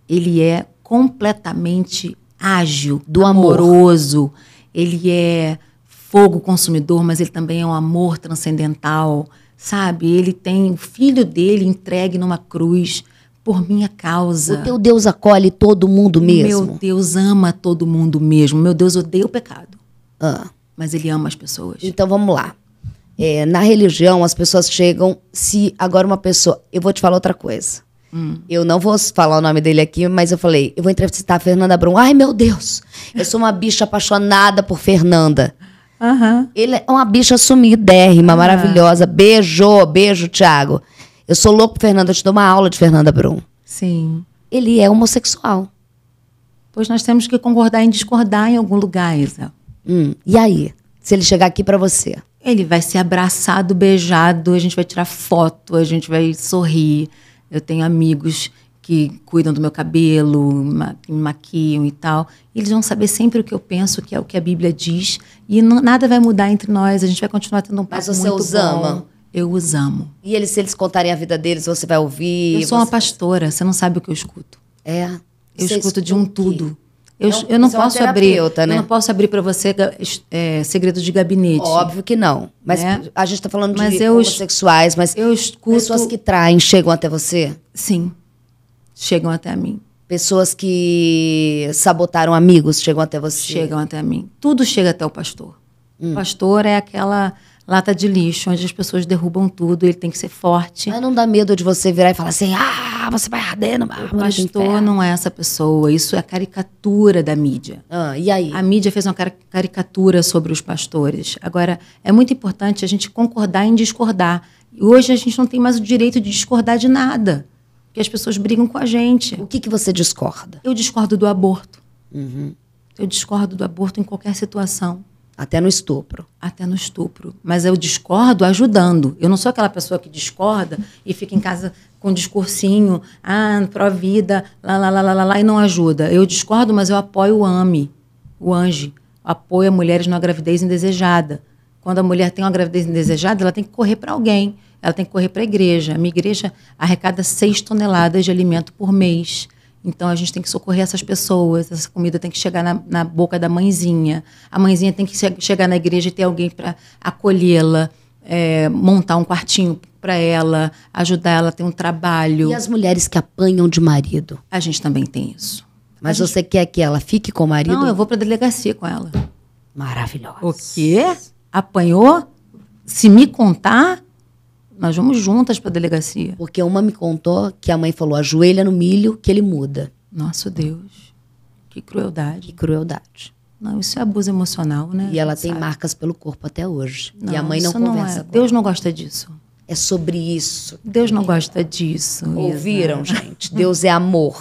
[SPEAKER 2] Ele é completamente ágil, do amoroso. Amor. Ele é fogo consumidor, mas ele também é um amor transcendental, sabe? Ele tem o filho dele entregue numa cruz por minha causa. O teu Deus acolhe
[SPEAKER 1] todo mundo mesmo. Meu Deus ama todo mundo mesmo. Meu Deus odeia o pecado. Ah. Mas ele ama as pessoas. Então vamos lá. É, na religião, as pessoas chegam. Se agora uma pessoa. Eu vou te falar outra coisa. Hum. Eu não vou falar o nome dele aqui, mas eu falei, eu vou entrevistar a Fernanda Brum. Ai, meu Deus! Eu sou uma bicha apaixonada por Fernanda. Uhum. Ele é uma bicha sumidérrima, uhum. maravilhosa. Beijo, beijo, Thiago. Eu sou louco por Fernanda, eu te dou uma aula de Fernanda Brum. Sim. Ele é homossexual.
[SPEAKER 2] Pois nós temos que concordar em discordar em algum lugar, Isa. Hum, e
[SPEAKER 1] aí? Se ele chegar aqui para você?
[SPEAKER 2] Ele vai ser abraçado, beijado, a gente vai tirar foto, a gente vai sorrir. Eu tenho amigos que cuidam do meu cabelo, que me maquiam e tal. Eles vão saber sempre o que eu penso, que é o que a Bíblia diz. E nada vai mudar entre nós, a gente vai continuar tendo um papo Mas muito você os bom. ama?
[SPEAKER 1] Eu os amo. E eles, se eles contarem a vida deles, você vai ouvir? Eu sou você... uma
[SPEAKER 2] pastora, você não sabe o que eu escuto.
[SPEAKER 1] É. Eu escuto de um tudo. É eu, é um, eu, não é posso é abrir, né? eu não posso abrir para você é, segredo de gabinete. Óbvio que não. Mas né? a gente está falando mas de eu, homossexuais, mas eu escuto... pessoas que traem chegam até você? Sim, chegam até mim. Pessoas que sabotaram amigos chegam até você? Chegam até mim. Tudo chega até o pastor. Hum. O
[SPEAKER 2] pastor é aquela lata de lixo, onde as pessoas derrubam tudo, ele tem que ser forte. Mas não dá medo de você virar e falar assim, ah, você vai arder no mar. O pastor não é essa pessoa, isso é a caricatura da mídia. Ah, e aí? A mídia fez uma caricatura sobre os pastores. Agora, é muito importante a gente concordar em discordar. E hoje a gente não tem mais o direito de discordar de nada, porque as pessoas brigam com a gente. O que, que você discorda? Eu discordo do aborto. Uhum. Eu discordo do aborto em qualquer situação. Até no estupro. Até no estupro. Mas eu discordo ajudando. Eu não sou aquela pessoa que discorda e fica em casa com um discursinho, ah, pró-vida, lá, lá, lá, lá, lá, e não ajuda. Eu discordo, mas eu apoio o AME, o ANGE. Apoia mulheres na gravidez indesejada. Quando a mulher tem uma gravidez indesejada, ela tem que correr para alguém. Ela tem que correr para a igreja. A minha igreja arrecada seis toneladas de alimento por mês então a gente tem que socorrer essas pessoas, essa comida tem que chegar na, na boca da mãezinha, a mãezinha tem que che chegar na igreja e ter alguém para acolhê-la, é, montar um quartinho para ela, ajudar ela a ter um trabalho. E as mulheres que apanham de marido? A gente também tem isso. Mas gente... você quer que ela fique com o marido? Não, eu vou para delegacia com ela. Maravilhosa. O quê? Apanhou? Se me contar, nós vamos
[SPEAKER 1] juntas para a delegacia. Porque uma me contou que a mãe falou: ajoelha no milho que ele muda. Nosso Deus. Que crueldade. Que crueldade.
[SPEAKER 2] Não, isso é abuso emocional, né?
[SPEAKER 1] E ela tem sabe? marcas pelo corpo até hoje. Não, e a mãe não conversa. Não é. Deus não gosta disso. É sobre isso. Deus não gosta disso. Ouviram, gente? Deus é amor.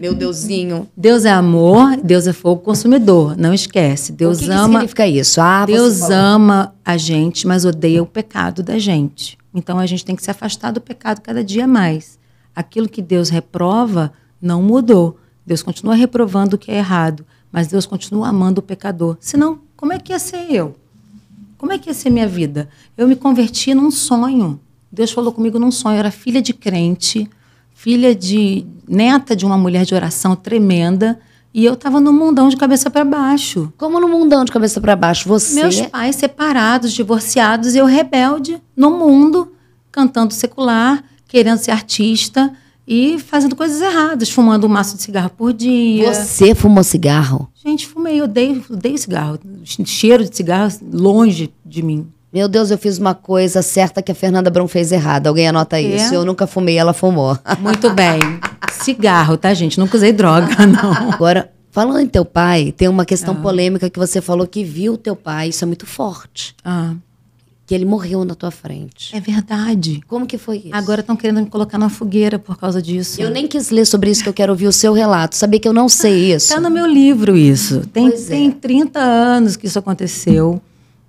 [SPEAKER 1] Meu Deusinho.
[SPEAKER 2] Deus é amor, Deus é fogo consumidor. Não esquece. Deus o que ama. Que significa isso? Ah, Deus ama a gente, mas odeia o pecado da gente. Então a gente tem que se afastar do pecado cada dia mais. Aquilo que Deus reprova não mudou. Deus continua reprovando o que é errado, mas Deus continua amando o pecador. Senão, como é que ia ser eu? Como é que ia ser minha vida? Eu me converti num sonho. Deus falou comigo num sonho. Eu era filha de crente, filha de neta de uma mulher de oração tremenda e eu tava num mundão de cabeça para baixo. Como num mundão de cabeça para baixo? Você. Meus pais separados, divorciados, e eu rebelde no mundo, cantando secular, querendo ser artista e fazendo coisas erradas, fumando um maço de cigarro por
[SPEAKER 1] dia. Você fumou cigarro? Gente, fumei, odeio, odeio cigarro. Cheiro de cigarro longe de mim. Meu Deus, eu fiz uma coisa certa que a Fernanda Brum fez errada. Alguém anota é. isso. Eu nunca fumei, ela fumou. Muito bem. Cigarro, tá, gente? Nunca usei droga, não. Agora, falando em teu pai, tem uma questão ah. polêmica que você falou que viu teu pai. Isso é muito forte. Ah. Que ele morreu na tua frente. É
[SPEAKER 2] verdade. Como que foi isso? Agora estão querendo me colocar na fogueira por causa disso. Eu nem quis ler sobre isso, que eu quero ouvir o seu relato. Saber que eu não sei tá isso. Tá no meu livro isso. Tem, pois é. tem 30 anos que isso aconteceu.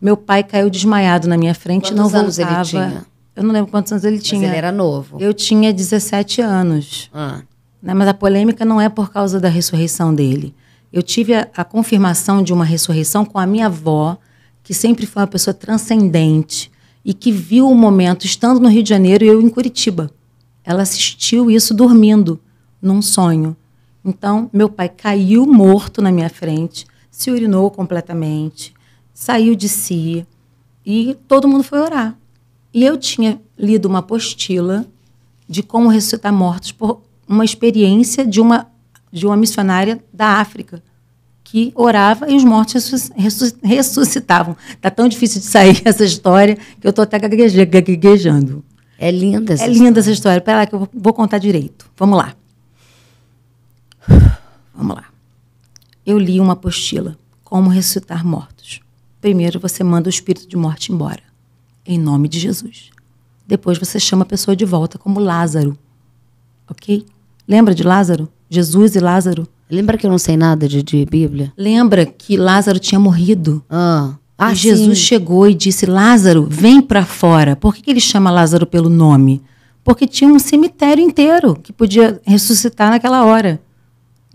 [SPEAKER 2] Meu pai caiu desmaiado na minha frente, quantos não voltava. ele tinha? Eu não lembro quantos anos ele tinha. Mas ele era novo. Eu tinha 17 anos. Ah. Né? Mas a polêmica não é por causa da ressurreição dele. Eu tive a, a confirmação de uma ressurreição com a minha avó, que sempre foi uma pessoa transcendente e que viu o momento estando no Rio de Janeiro e eu em Curitiba. Ela assistiu isso dormindo, num sonho. Então, meu pai caiu morto na minha frente, se urinou completamente, saiu de si e todo mundo foi orar. E eu tinha lido uma apostila de como ressuscitar mortos por uma experiência de uma, de uma missionária da África que orava e os mortos ressuscitavam. Tá tão difícil de sair essa história que eu estou até gaguejando. É linda essa É história. linda essa história. Espera lá que eu vou contar direito. Vamos lá. Vamos lá. Eu li uma apostila, Como Ressuscitar Mortos Primeiro você manda o espírito de morte embora, em nome de Jesus. Depois você chama a pessoa de volta, como Lázaro. Ok? Lembra de Lázaro? Jesus e Lázaro? Lembra que eu não sei nada de, de Bíblia? Lembra que Lázaro tinha morrido? Ah. Ah, e Jesus sim. chegou e disse: Lázaro, vem para fora. Por que, que ele chama Lázaro pelo nome? Porque tinha um cemitério inteiro que podia ressuscitar naquela hora.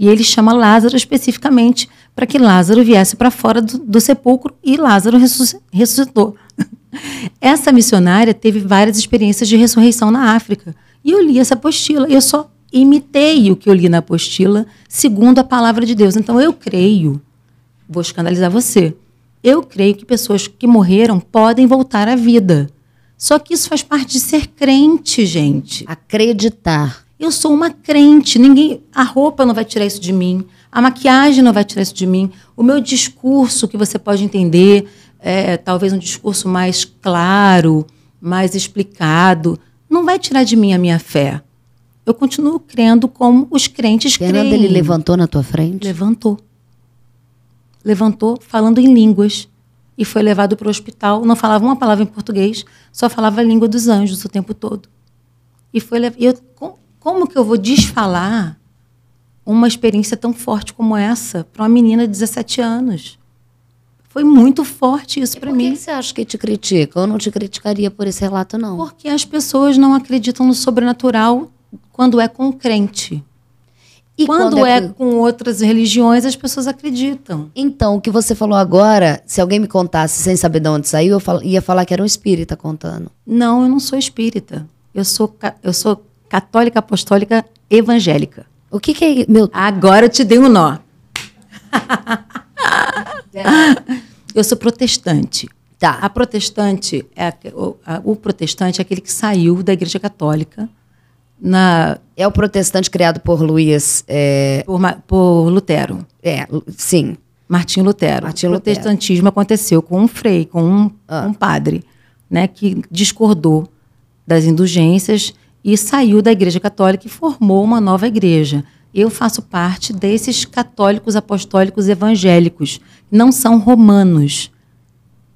[SPEAKER 2] E ele chama Lázaro especificamente para que Lázaro viesse para fora do, do, sepulcro e Lázaro ressuscitou. Essa missionária teve várias experiências de ressurreição na África. E eu li essa apostila. Eu só imitei o que eu li na apostila, segundo a palavra de Deus. Então eu creio, vou escandalizar você, eu creio que pessoas que morreram podem voltar à vida. Só que isso faz parte de ser crente, gente. Acreditar. Eu sou uma crente, ninguém, a roupa não vai tirar isso de mim, a maquiagem não vai tirar isso de mim, o meu discurso que você pode entender, é, talvez um discurso mais claro, mais explicado, não vai tirar de mim a minha fé. Eu continuo crendo como os crentes Fernanda, creem. ele levantou
[SPEAKER 1] na tua frente?
[SPEAKER 2] Levantou. Levantou falando em línguas e foi levado para o hospital. Não falava uma palavra em português, só falava a língua dos anjos o tempo todo. E foi eu como que eu vou desfalar uma experiência tão forte como essa para uma menina de 17 anos? Foi muito forte
[SPEAKER 1] isso para mim. Por que você acha que te critica? Eu não te criticaria por esse relato, não. Porque
[SPEAKER 2] as pessoas não acreditam no sobrenatural quando é com crente.
[SPEAKER 1] E quando, quando é, é, com outras religiões, as pessoas acreditam. Então, o que você falou agora, se alguém me contasse sem saber de onde saiu, eu ia falar que era um espírita contando. Não, eu não sou espírita. Eu sou, eu sou católica, apostólica, evangélica. O que, que é. Meu... Agora
[SPEAKER 2] eu te dei um nó. eu sou protestante. Tá. A protestante é o, a, o protestante é aquele que saiu da Igreja Católica. Na, é o protestante criado por Luiz. É... Por, por, Lutero. É, sim. Martim Lutero. o protestantismo Lutero. aconteceu com um frei, com um, ah. um padre, né, que discordou das indulgências e saiu da Igreja Católica e formou uma nova igreja. Eu faço parte desses católicos apostólicos evangélicos, não são romanos.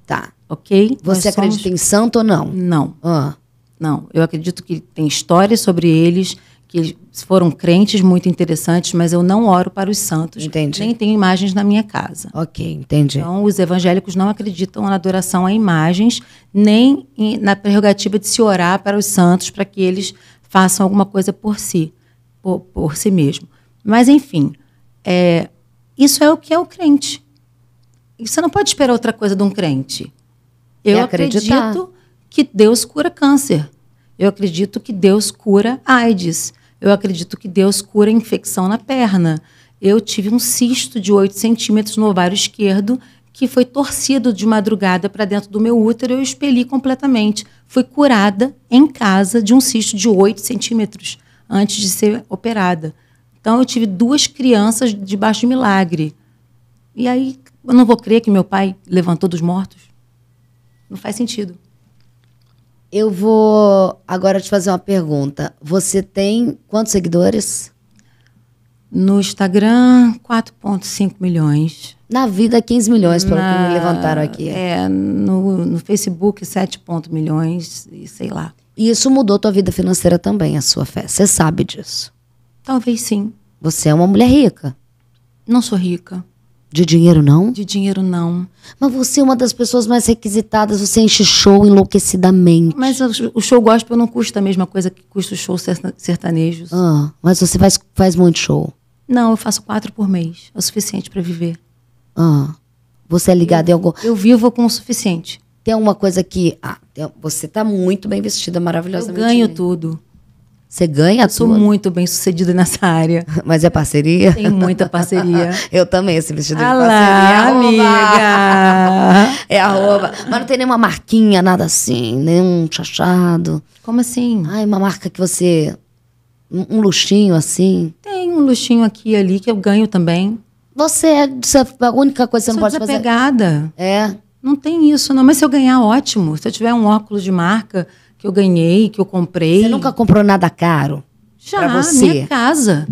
[SPEAKER 2] Tá. Ok? Você Nós acredita somos... em santo ou não? Não. Ah. Não. Eu acredito que tem histórias sobre eles que eles foram crentes muito interessantes, mas eu não oro para os santos, entendi. nem tenho imagens na minha casa. Ok, entendi. Então, os evangélicos não acreditam na adoração a imagens, nem na prerrogativa de se orar para os santos para que eles façam alguma coisa por si, por, por si mesmo. Mas, enfim, é, isso é o que é o crente. você não pode esperar outra coisa de um crente.
[SPEAKER 1] Eu acredito
[SPEAKER 2] que Deus cura câncer. Eu acredito que Deus cura AIDS. Eu acredito que Deus cura a infecção na perna. Eu tive um cisto de 8 centímetros no ovário esquerdo que foi torcido de madrugada para dentro do meu útero eu expeli completamente. Fui curada em casa de um cisto de 8 centímetros antes de ser operada. Então eu tive duas crianças debaixo de milagre. E aí eu não vou crer que meu pai levantou dos mortos.
[SPEAKER 1] Não faz sentido. Eu vou agora te fazer uma pergunta. Você tem quantos seguidores? No Instagram, 4,5 milhões. Na vida, 15 milhões, pelo Na, que me levantaram aqui. É, no, no Facebook, 7 milhões, e sei lá. E isso mudou tua vida financeira também, a sua fé. Você sabe disso?
[SPEAKER 2] Talvez sim.
[SPEAKER 1] Você é uma mulher rica?
[SPEAKER 2] Não sou rica.
[SPEAKER 1] De dinheiro não?
[SPEAKER 2] De dinheiro não. Mas você é uma das
[SPEAKER 1] pessoas mais requisitadas, você enche show enlouquecidamente.
[SPEAKER 2] Mas o show gospel não custa a mesma coisa que custa o show sertanejo.
[SPEAKER 1] Ah, mas você faz, faz muito show?
[SPEAKER 2] Não, eu faço quatro por
[SPEAKER 1] mês. É o suficiente para viver. Ah, você é ligada eu, em algum... Eu vivo com o suficiente. Tem uma coisa que... Ah, você tá muito bem vestida, maravilhosamente. Eu ganho bem. tudo. Você ganha Eu sou muito bem sucedida nessa área. Mas é parceria? Tem muita parceria. eu também, esse vestido ah de parceria. Lá, amiga! É arroba. Mas não tem nenhuma marquinha, nada assim, nenhum chachado. Como assim? Ai, uma marca que você. Um luxinho assim. Tem um luxinho aqui e ali que eu
[SPEAKER 2] ganho também.
[SPEAKER 1] Você é, é a única coisa que você não pode desapegada.
[SPEAKER 2] fazer. É. Não tem isso, não. Mas se eu ganhar, ótimo. Se eu tiver um óculos de marca que eu ganhei, que eu comprei. Você
[SPEAKER 1] nunca comprou nada caro?
[SPEAKER 2] Já, pra você. minha
[SPEAKER 1] casa.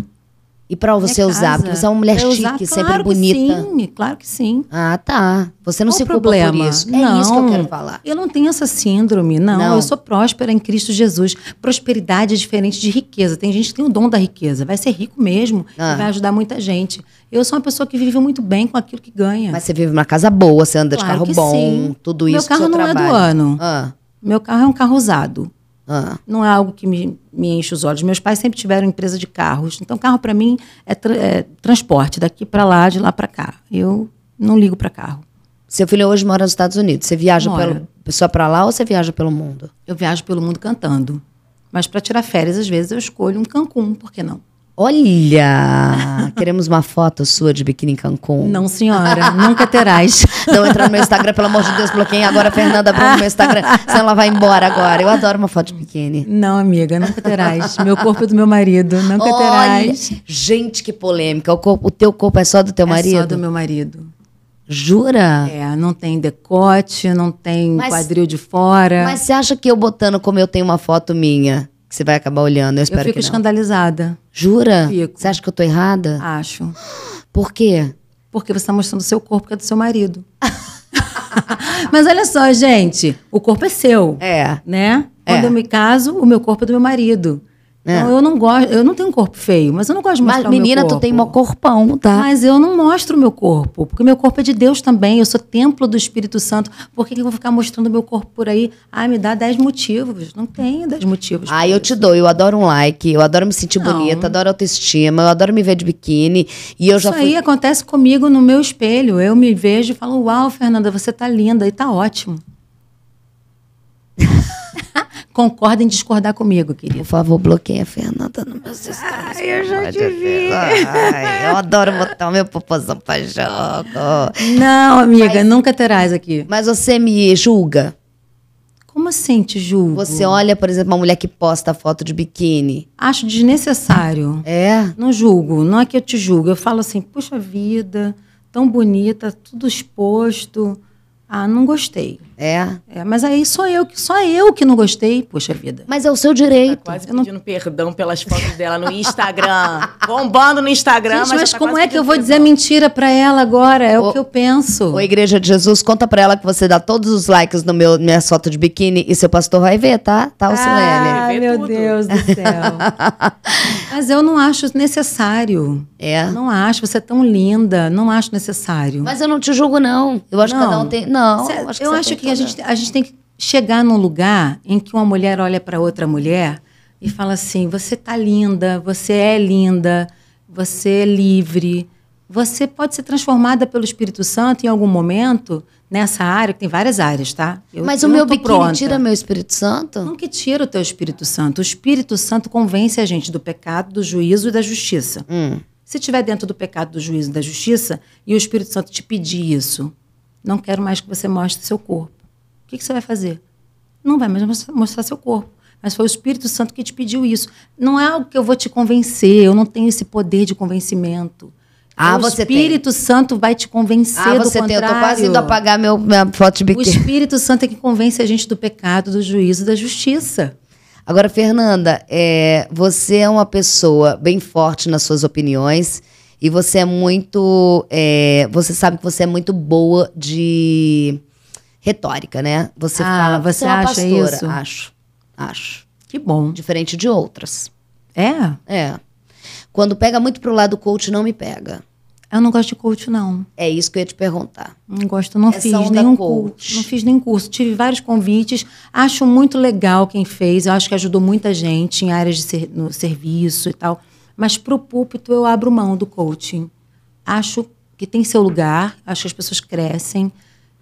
[SPEAKER 1] E para você minha usar, casa. porque você é uma mulher chique, usar, sempre claro bonita. Sim,
[SPEAKER 2] claro que sim.
[SPEAKER 1] Ah, tá. Você não Qual se problema? culpa por isso. Não, é isso que eu quero
[SPEAKER 2] falar. Eu não tenho essa síndrome, não. não. Eu sou próspera em Cristo Jesus. Prosperidade é diferente de riqueza. Tem gente que tem o dom da riqueza, vai ser rico mesmo ah. e vai ajudar muita gente. Eu sou uma pessoa que vive muito bem com aquilo que ganha. Mas você
[SPEAKER 1] vive numa casa boa, você anda claro de carro bom, sim. tudo Meu isso. Meu carro não é do ano. Ah. Meu carro é um carro usado. Ah.
[SPEAKER 2] Não é algo que me, me, enche os olhos. Meus pais sempre tiveram empresa de carros. Então, carro para mim é, tra é,
[SPEAKER 1] transporte daqui para lá, de lá para cá. Eu não ligo para carro. Seu filho hoje mora nos Estados Unidos. Você viaja pelo, só para lá ou você viaja pelo mundo? Eu viajo pelo mundo cantando.
[SPEAKER 2] Mas para tirar férias, às vezes, eu escolho um Cancún, por que não?
[SPEAKER 1] Olha! Queremos uma foto sua de biquíni em Cancún. Não, senhora, nunca terás. Não entra no meu Instagram, pelo amor de Deus, bloqueia agora a Fernanda Bruno no meu Instagram, senão ela vai embora agora. Eu adoro uma foto de biquíni. Não, amiga, nunca terás. Meu corpo é do meu marido, nunca Olha, terás. Gente, que polêmica. O, corpo, o, teu corpo é só do teu é marido? É só do meu marido. Jura? É, não tem decote, não tem mas, quadril de fora. Mas você acha que eu botando como eu tenho uma foto minha, que você vai acabar olhando. Eu espero que eu fico que não. escandalizada. Jura? Fico. Você acha que eu tô errada? Acho.
[SPEAKER 2] Por quê? Porque você tá mostrando o seu corpo que é do seu marido. Mas olha só, gente, o corpo é seu. É. Né? É. Quando é. eu me caso, o meu corpo é do meu marido. Né? Não, eu não gosto, eu não tenho um corpo feio, mas eu não gosto de mostrar mas, menina, meu corpo. tu tem um corpão, tá? Mas eu não mostro o meu corpo, porque meu corpo é de Deus também, eu sou templo do Espírito Santo. Por que, que eu vou ficar mostrando meu corpo por aí? Ai, me dá dez motivos. Não tenho dez
[SPEAKER 1] motivos. Ah, eu isso. te dou, eu adoro um like, eu adoro me sentir não. bonita, adoro autoestima, eu adoro me ver de biquíni. E eu Isso já fui... aí
[SPEAKER 2] acontece comigo no meu espelho. Eu me vejo e falo: Uau, Fernanda, você tá linda e tá ótimo concorda em discordar comigo, querido. Por favor, bloqueia a Fernanda no
[SPEAKER 1] meu sistema. Ah, eu já te vi. Ai, eu adoro botar o meu popozão pra jogo. Não, amiga, mas, nunca terás aqui. Mas você me julga? Como assim te julgo? Você olha, por exemplo, uma mulher que posta foto de biquíni.
[SPEAKER 2] Acho desnecessário.
[SPEAKER 1] É? Não julgo. Não é que eu te julgo. Eu falo
[SPEAKER 2] assim, puxa vida, tão bonita, tudo exposto. Ah, não gostei. É. é. Mas aí só eu, só eu que não gostei, poxa vida. Mas é o seu direito. Tá quase pedindo não... perdão pelas fotos dela no Instagram. Bombando no Instagram. Gente, mas, mas tá como é que
[SPEAKER 1] eu vou dizer mentira pra ela agora? É o, o, que eu penso. Ô, Igreja de Jesus, conta pra ela que você dá todos os likes no meu minha foto de biquíni e seu pastor vai ver, tá? Tá, o
[SPEAKER 2] Ah, meu tudo.
[SPEAKER 1] Deus do céu. mas eu não acho necessário.
[SPEAKER 2] É. Não acho. Você é tão linda. Não acho necessário. Mas
[SPEAKER 1] eu não te julgo, não. Eu acho não. que cada um tem. Não. Cê, eu acho que que a gente,
[SPEAKER 2] a gente tem que chegar num lugar em que uma mulher olha para outra mulher e fala assim: você tá linda, você é linda, você é livre. Você pode ser transformada pelo Espírito Santo em algum momento nessa área, que tem várias áreas, tá? Eu, Mas eu o meu biquíni pronta. tira meu Espírito Santo? Não que tira o teu Espírito Santo. O Espírito Santo convence a gente do pecado, do juízo e da justiça. Hum. Se estiver dentro do pecado, do juízo e da justiça, e o Espírito Santo te pedir isso, não quero mais que você mostre seu corpo que, que você vai fazer? Não vai mais mostrar seu corpo. Mas foi o Espírito Santo que te pediu isso. Não é algo que eu vou te convencer, eu não tenho esse poder de convencimento. Ah, o Espírito tem. Santo vai te convencer ah, do contrário. Tem. Eu tô quase indo apagar
[SPEAKER 1] meu, minha foto de biquíni. O
[SPEAKER 2] Espírito Santo é que convence a gente do pecado, do juízo, da justiça.
[SPEAKER 1] Agora, Fernanda, é, você é uma pessoa bem forte nas suas opiniões e você é muito, é, você sabe que você é muito boa de retórica, né? Você ah, fala, você, é acha pastora. Isso? Acho, acho. Que bom. Diferente de outras. É? É. Quando pega muito pro lado coach, não me pega. Eu não gosto de coach, não. É isso que eu ia te perguntar. Não gosto, não Essa é fiz nenhum coach. curso.
[SPEAKER 2] Não fiz nenhum curso. Tive vários convites. Acho muito legal quem fez. Eu acho que ajudou muita gente em áreas de ser, no serviço e tal. Mas pro púlpito eu abro mão do coaching. Acho que tem seu lugar. Acho que as pessoas crescem.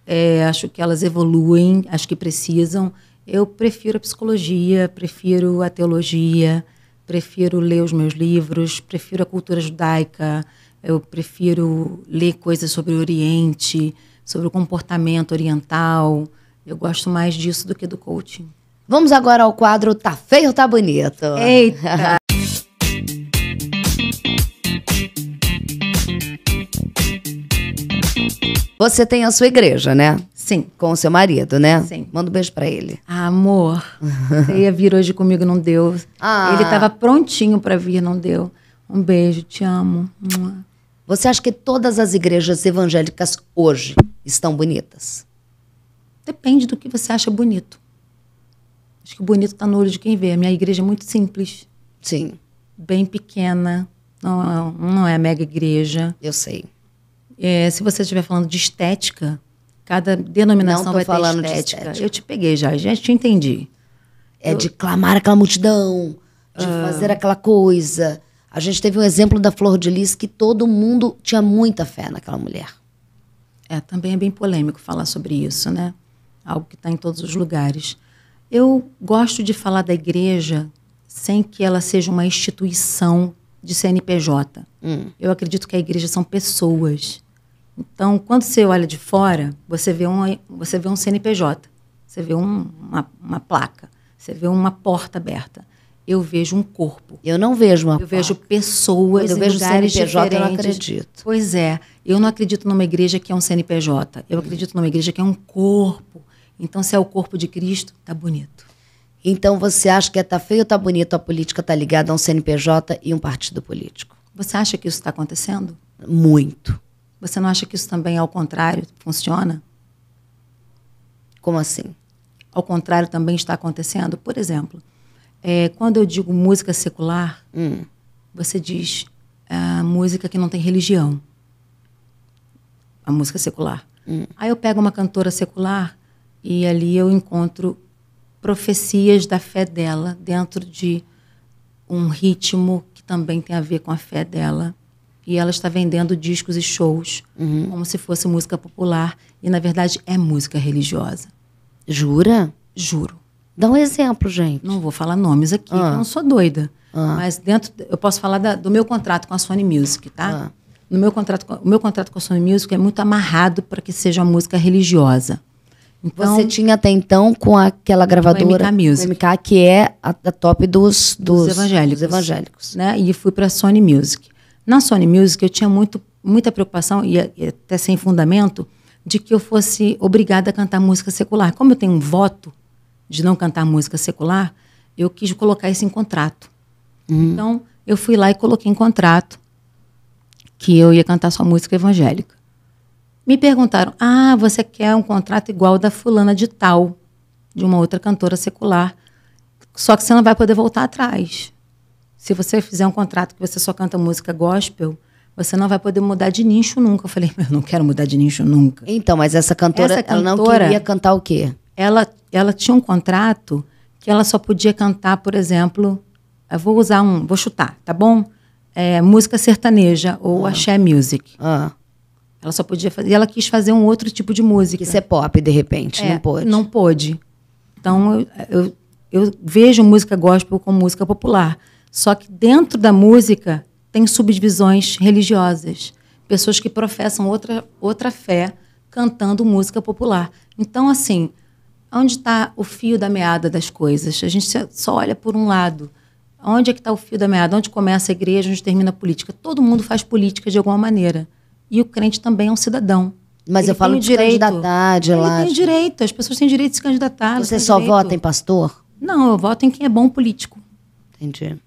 [SPEAKER 2] É, acho que elas evoluem, acho que precisam. Eu prefiro a psicologia, prefiro a teologia, prefiro ler os meus livros, prefiro a cultura judaica, eu prefiro ler coisas sobre o Oriente, sobre o comportamento oriental. Eu gosto mais disso do que do coaching. Vamos agora ao
[SPEAKER 1] quadro Tá Feio ou Tá Bonito? Eita! Você tem a sua igreja, né? Sim. Com o seu marido, né? Sim. Manda um beijo para ele. Ah, amor, você ia vir hoje comigo, não deu. Ah. Ele estava prontinho para vir, não deu. Um beijo, te amo. Você acha que todas as igrejas evangélicas hoje estão bonitas?
[SPEAKER 2] Depende do que você acha bonito. Acho que o bonito está no olho de quem vê. A minha igreja é muito simples. Sim. Bem pequena. Não, não é mega igreja. Eu sei. É, se você estiver falando de estética, cada denominação Não vai falando
[SPEAKER 1] ter estética. De estética. Eu te peguei já, já te entendi. É eu... de clamar aquela multidão, de ah. fazer aquela coisa. A gente teve um exemplo da Flor de Lis que todo mundo tinha muita fé naquela mulher.
[SPEAKER 2] É, também é bem polêmico falar sobre isso, né? Algo que está em todos os lugares. Eu gosto de falar da igreja sem que ela seja uma instituição de CNPJ. Hum. Eu acredito que a igreja são pessoas. Então, quando você olha de fora, você vê um, você vê um CNPJ, você vê um, uma, uma, placa, você vê uma porta aberta. Eu vejo um corpo. Eu não vejo uma Eu placa. vejo pessoas eu vejo lugares CNPJ, diferentes. Eu não acredito. Pois é. Eu não acredito numa igreja que é um CNPJ. Eu acredito numa igreja que é um corpo.
[SPEAKER 1] Então, se é o corpo de Cristo, tá bonito. Então, você acha que é tá feio ou tá bonito? A política tá ligada a um CNPJ e um partido político. Você acha que isso está acontecendo?
[SPEAKER 2] Muito. Você não acha que isso também, ao contrário, funciona? Como assim? Ao contrário, também está acontecendo? Por exemplo, é, quando eu digo música secular, hum. você diz é, música que não tem religião. A música secular. Hum. Aí eu pego uma cantora secular e ali eu encontro profecias da fé dela dentro de um ritmo que também tem a ver com a fé dela e ela está vendendo discos e shows uhum. como se fosse música popular e na verdade é música religiosa. Jura? Juro. Dá um exemplo, gente. Não vou falar nomes aqui, ah. não sou doida. Ah. Mas dentro, eu posso falar da, do meu contrato com a Sony Music, tá? Ah. No meu contrato, o meu contrato com a Sony Music é muito amarrado para que seja música religiosa.
[SPEAKER 1] Então, Você tinha até então com aquela gravadora com MK Music,
[SPEAKER 2] MK, que é a, a top dos, dos, dos evangélicos, dos evangélicos, né? E fui para a Sony Music. Na Sony Music eu tinha muito, muita preocupação, eh, e até sem fundamento, de que eu fosse obrigada a cantar música secular. Como eu tenho um voto de não cantar música secular, eu quis colocar isso em contrato. Uhum. Então, eu fui lá e coloquei em contrato que eu ia cantar só música evangélica. Me perguntaram: ah, você quer um contrato igual da fulana de tal, de uma outra cantora secular, só que você não vai poder voltar atrás se você fizer um contrato que você só canta música gospel, você não vai poder mudar de nicho nunca. Eu falei, eu
[SPEAKER 1] não quero mudar de nicho nunca. Então, mas essa
[SPEAKER 2] cantora, essa cantora ela não queria cantar o quê? Ela, ela tinha um contrato que ela só podia cantar, por exemplo, vou usar um, vou chutar, tá bom? É, música sertaneja ou ah. axé music. Ah. Ela só podia fazer. E ela quis fazer um outro tipo de música. Isso é pop, de repente, é, não pôde. Não pôde. Então, eu, eu, eu vejo música gospel como música popular. Só que dentro da música tem subdivisões religiosas, pessoas que professam outra, outra fé cantando música popular. Então, assim, onde está o fio da meada das coisas? A gente só olha por um lado. Onde é que está o fio da meada? Onde começa a igreja, onde termina a política? Todo mundo faz política de alguma maneira. E o crente também é um cidadão. Mas ele eu falo de direito.
[SPEAKER 1] candidatar, de lá. Ele tem tipo. direito, as pessoas têm direito de se candidatar. Você só direito. vota em pastor?
[SPEAKER 2] Não, eu voto em quem é bom político. Entendi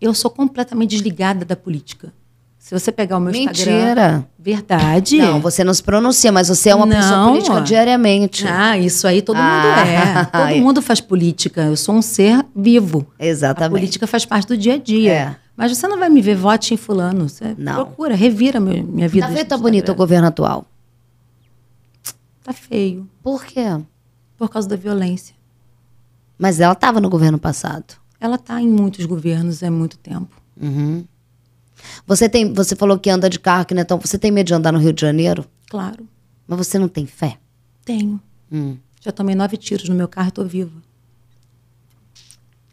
[SPEAKER 2] eu sou completamente desligada da política. Se você pegar o meu Mentira. Instagram. Mentira.
[SPEAKER 1] Verdade. Não, você não se pronuncia, mas você é uma não. pessoa política diariamente. Ah, isso aí todo ah. mundo é. Todo mundo faz política. Eu sou um ser vivo. Exatamente. A política faz parte do dia a
[SPEAKER 2] dia. É. Mas você não vai me ver vote em fulano. Você não. procura, revira
[SPEAKER 1] minha vida. Tá feio tá bonito o governo atual?
[SPEAKER 2] Tá feio. Por quê? Por causa da violência.
[SPEAKER 1] Mas ela estava no governo passado ela está em muitos governos há muito tempo. Uhum. Você tem, você falou que anda de carro, que não é tão, você tem medo de andar no Rio de Janeiro? Claro. Mas você não tem fé? Tenho. Hum.
[SPEAKER 2] Já tomei nove tiros no meu carro e tô viva.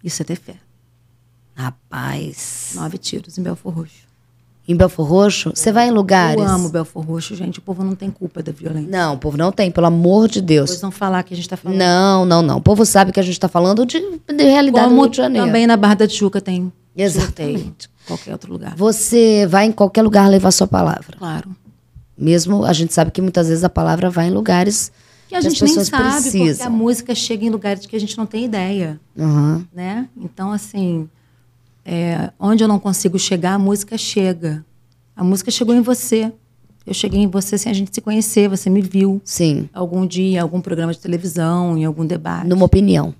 [SPEAKER 2] Isso é ter fé.
[SPEAKER 1] Rapaz. Nove tiros em Belfor Roxo. Em Belfor Roxo, você vai em lugares. Eu amo Belfor Roxo, gente. O povo não tem culpa da violência. Não, o povo não tem, pelo amor de Deus. Vocês vão falar que a gente está falando. Não, não, não. O povo sabe que a gente está falando de, de realidade Como do Rio de Janeiro. Também na Barra
[SPEAKER 2] da Tijuca tem Exatamente. qualquer outro lugar.
[SPEAKER 1] Você vai em qualquer lugar levar sua palavra. Claro. Mesmo a gente sabe que muitas vezes a palavra vai em lugares que a que gente nem sabe, precisam. porque a
[SPEAKER 2] música chega em lugares que a gente não tem ideia. Uhum. Né? Então, assim. É, onde eu não consigo chegar, a música chega. A música chegou em você. Eu cheguei em você sem a gente se conhecer, você me viu. Sim. Algum dia, em algum programa de
[SPEAKER 1] televisão, em algum debate. Numa opinião.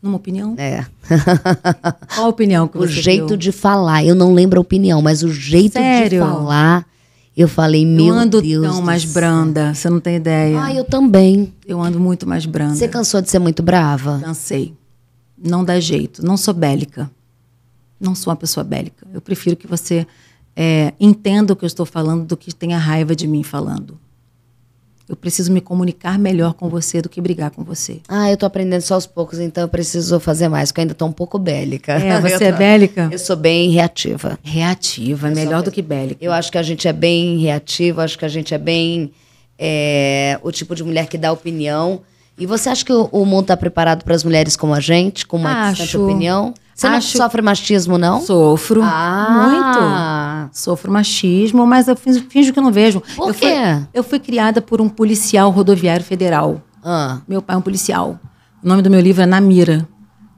[SPEAKER 2] Numa opinião? É.
[SPEAKER 1] Qual a opinião que o você O jeito de falar. Eu não lembro a opinião, mas o jeito Sério? de falar. Eu falei, meu Deus. Eu ando Deus tão mais branda, você não tem ideia. Ah, eu também. Eu ando muito
[SPEAKER 2] mais branda. Você cansou de ser muito brava? Cansei. Não dá jeito. Não sou bélica não sou uma pessoa bélica. Eu prefiro que você é, entenda o que eu estou falando do que tenha raiva de mim falando. Eu preciso me comunicar melhor com você do que brigar
[SPEAKER 1] com você. Ah, eu tô aprendendo só aos poucos, então eu preciso fazer mais, porque eu ainda tô um pouco bélica. É, você é bélica? Eu sou bem reativa. Reativa, eu melhor do que bélica. Eu acho que a gente é bem reativa, acho que a gente é bem é, o tipo de mulher que dá opinião. E você acha que o, o mundo tá preparado para as mulheres como a gente, com uma acho. distante opinião? Você Acho... não sofre machismo, não? Sofro. Ah. Muito. Sofro machismo, mas eu finjo,
[SPEAKER 2] finjo que não vejo. Por eu quê? Fui, eu fui criada por um policial rodoviário federal. Ah. Meu pai é um policial. O nome do meu livro é Na Mira.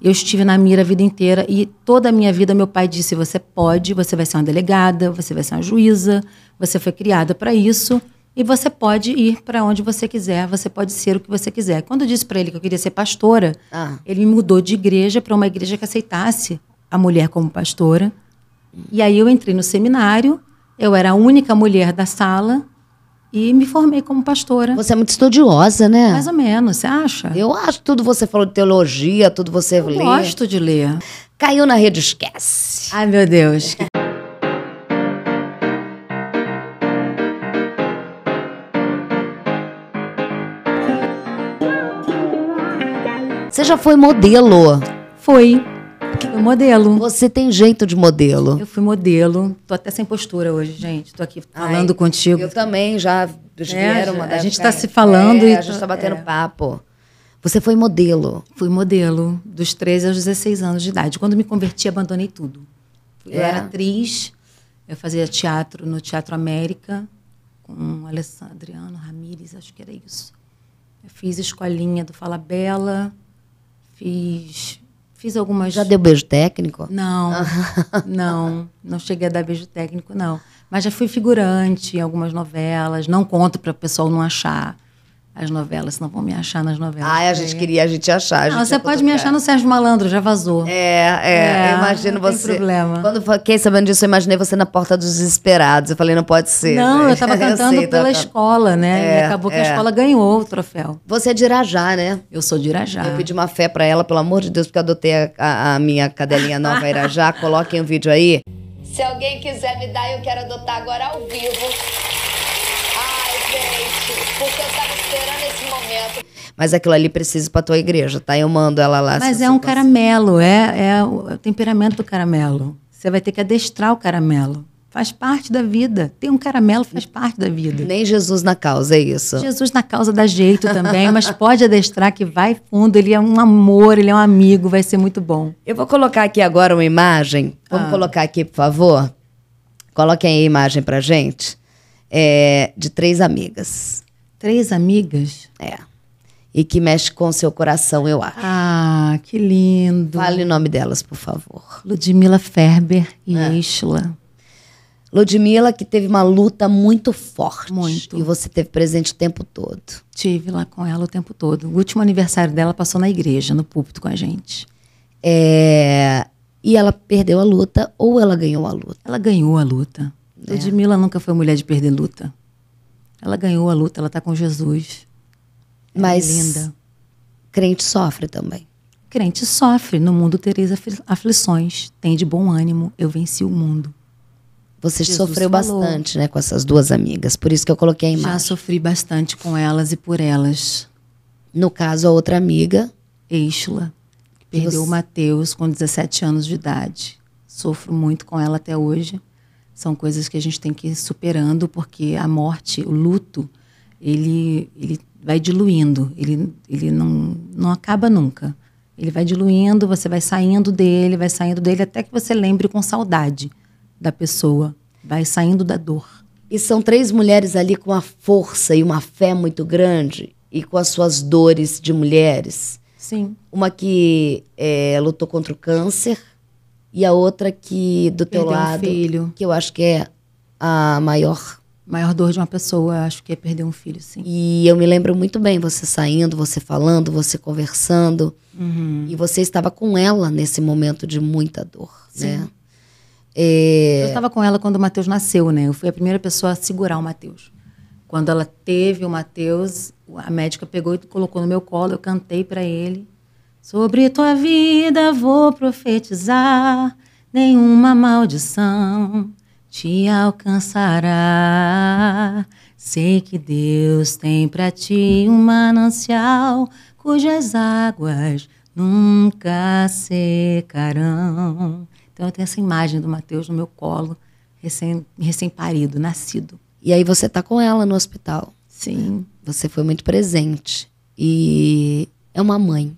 [SPEAKER 2] Eu estive na mira a vida inteira e toda a minha vida meu pai disse: você pode, você vai ser uma delegada, você vai ser uma juíza, você foi criada para isso e você pode ir para onde você quiser, você pode ser o que você quiser. Quando eu disse para ele que eu queria ser pastora, ah. ele me mudou de igreja para uma igreja que aceitasse a mulher como pastora. E aí eu entrei no seminário, eu era a única mulher da
[SPEAKER 1] sala e me formei como pastora. Você é muito estudiosa, né? Mais ou menos, você acha? Eu acho. Tudo você falou de teologia, tudo você eu lê. Gosto de ler. Caiu na rede, esquece. Ai, meu Deus. Você já foi modelo? Foi. Fui modelo. Você tem jeito de modelo. Eu
[SPEAKER 2] fui modelo. Tô até sem postura hoje, gente. Tô aqui falando Ai, contigo. Eu
[SPEAKER 1] também já é, vieram é, A gente está se falando é, e. A gente está tá batendo é.
[SPEAKER 2] papo. Você foi modelo? Fui modelo, dos 13 aos 16 anos de idade. Quando me converti, abandonei tudo. Eu era é. atriz, eu fazia teatro no Teatro América, com Alessandro Ramírez, acho que era isso. Eu fiz escolinha do Fala Bela, Fiz. Fiz algumas. Já deu beijo
[SPEAKER 1] técnico?
[SPEAKER 2] Não. não. Não cheguei a dar beijo técnico, não. Mas já fui figurante em algumas novelas. Não conto para o pessoal não achar as novelas, não vão me achar nas novelas.
[SPEAKER 1] Ah, a gente queria a gente achar. A gente não, você pode me achar no Sérgio Malandro, já vazou. É, é, é eu imagino não você. Não problema. Quando fiquei sabendo disso, eu imaginei você na porta dos desesperados. Eu falei, não pode ser. Não, né? eu tava cantando eu sei, pela escola, né? É, e acabou que é. a escola ganhou o troféu. Você é de Irajá, né? Eu sou de Irajá. Eu pedi uma fé para ela, pelo amor de Deus, porque eu adotei a, a, a minha cadelinha nova Irajá. Coloquem o um vídeo aí. Se alguém quiser me dar, eu quero adotar agora ao vivo gente, porque eu tava esperando esse momento. Mas aquilo ali precisa pra tua igreja, tá? Eu mando ela lá. Mas
[SPEAKER 2] é um caramelo,
[SPEAKER 1] é, é, é o
[SPEAKER 2] temperamento do caramelo. Você vai ter que adestrar o caramelo faz parte da vida. Tem um caramelo, faz
[SPEAKER 1] parte da vida. Nem Jesus na causa, é isso. Jesus
[SPEAKER 2] na causa dá jeito também, mas pode adestrar que vai fundo. Ele é um amor, ele é um
[SPEAKER 1] amigo, vai ser muito bom. Eu vou colocar aqui agora uma imagem. Vamos ah. colocar aqui, por favor. Coloquem a imagem pra gente é, de três amigas. Três amigas? É. E que mexe com o seu coração, eu acho. Ah, que lindo. Fale o nome delas, por favor. Ludmila Ferber e é. Isla. Ludmila, que teve uma luta muito forte. Muito. E você teve presente o tempo todo. Tive lá com ela o tempo todo. O último
[SPEAKER 2] aniversário dela passou na igreja, no púlpito com a gente.
[SPEAKER 1] É... E ela perdeu a luta ou ela ganhou a luta?
[SPEAKER 2] Ela ganhou a luta. Né? Ludmilla nunca foi mulher de perder
[SPEAKER 1] luta. Ela ganhou a luta, ela está com Jesus. Ela é Mas linda. crente sofre também.
[SPEAKER 2] Crente sofre. No mundo tereis aflições.
[SPEAKER 1] Tem de bom ânimo. Eu venci o mundo. Você Jesus sofreu falou. bastante, né, com essas duas amigas. Por isso que eu coloquei a imagem. Já
[SPEAKER 2] sofri bastante com elas e por elas. No caso,
[SPEAKER 1] a outra amiga.
[SPEAKER 2] Eixla. Perdeu você... o Mateus com 17 anos de idade. Sofro muito com ela até hoje. São coisas que a gente tem que ir superando, porque a morte, o luto, ele, ele vai diluindo, ele, ele não, não acaba nunca. Ele vai diluindo, você vai saindo dele, vai saindo dele, até que você lembre com saudade da pessoa, vai saindo da dor.
[SPEAKER 1] E são três mulheres ali com uma força e uma fé muito grande e com as suas dores de mulheres. Sim. Uma que é, lutou contra o câncer, e a outra que do teu perder lado, um filho. que eu acho que é a maior maior dor de uma pessoa, acho que é perder um filho, sim. E eu me lembro muito bem você saindo, você falando, você conversando. Uhum. E você estava com ela nesse momento de muita dor, sim. né? É... Eu estava com ela quando o Matheus nasceu, né? Eu fui a primeira pessoa a segurar
[SPEAKER 2] o Matheus. Quando ela teve o Matheus, a médica pegou e colocou no meu colo, eu cantei para ele. Sobre tua vida vou profetizar, nenhuma maldição te alcançará. Sei que Deus tem para ti um manancial cujas águas nunca secarão. Então eu tenho essa imagem do Mateus no meu colo, recém-parido, recém nascido.
[SPEAKER 1] E aí você tá com ela no hospital. Sim. Você foi muito presente. E é uma mãe.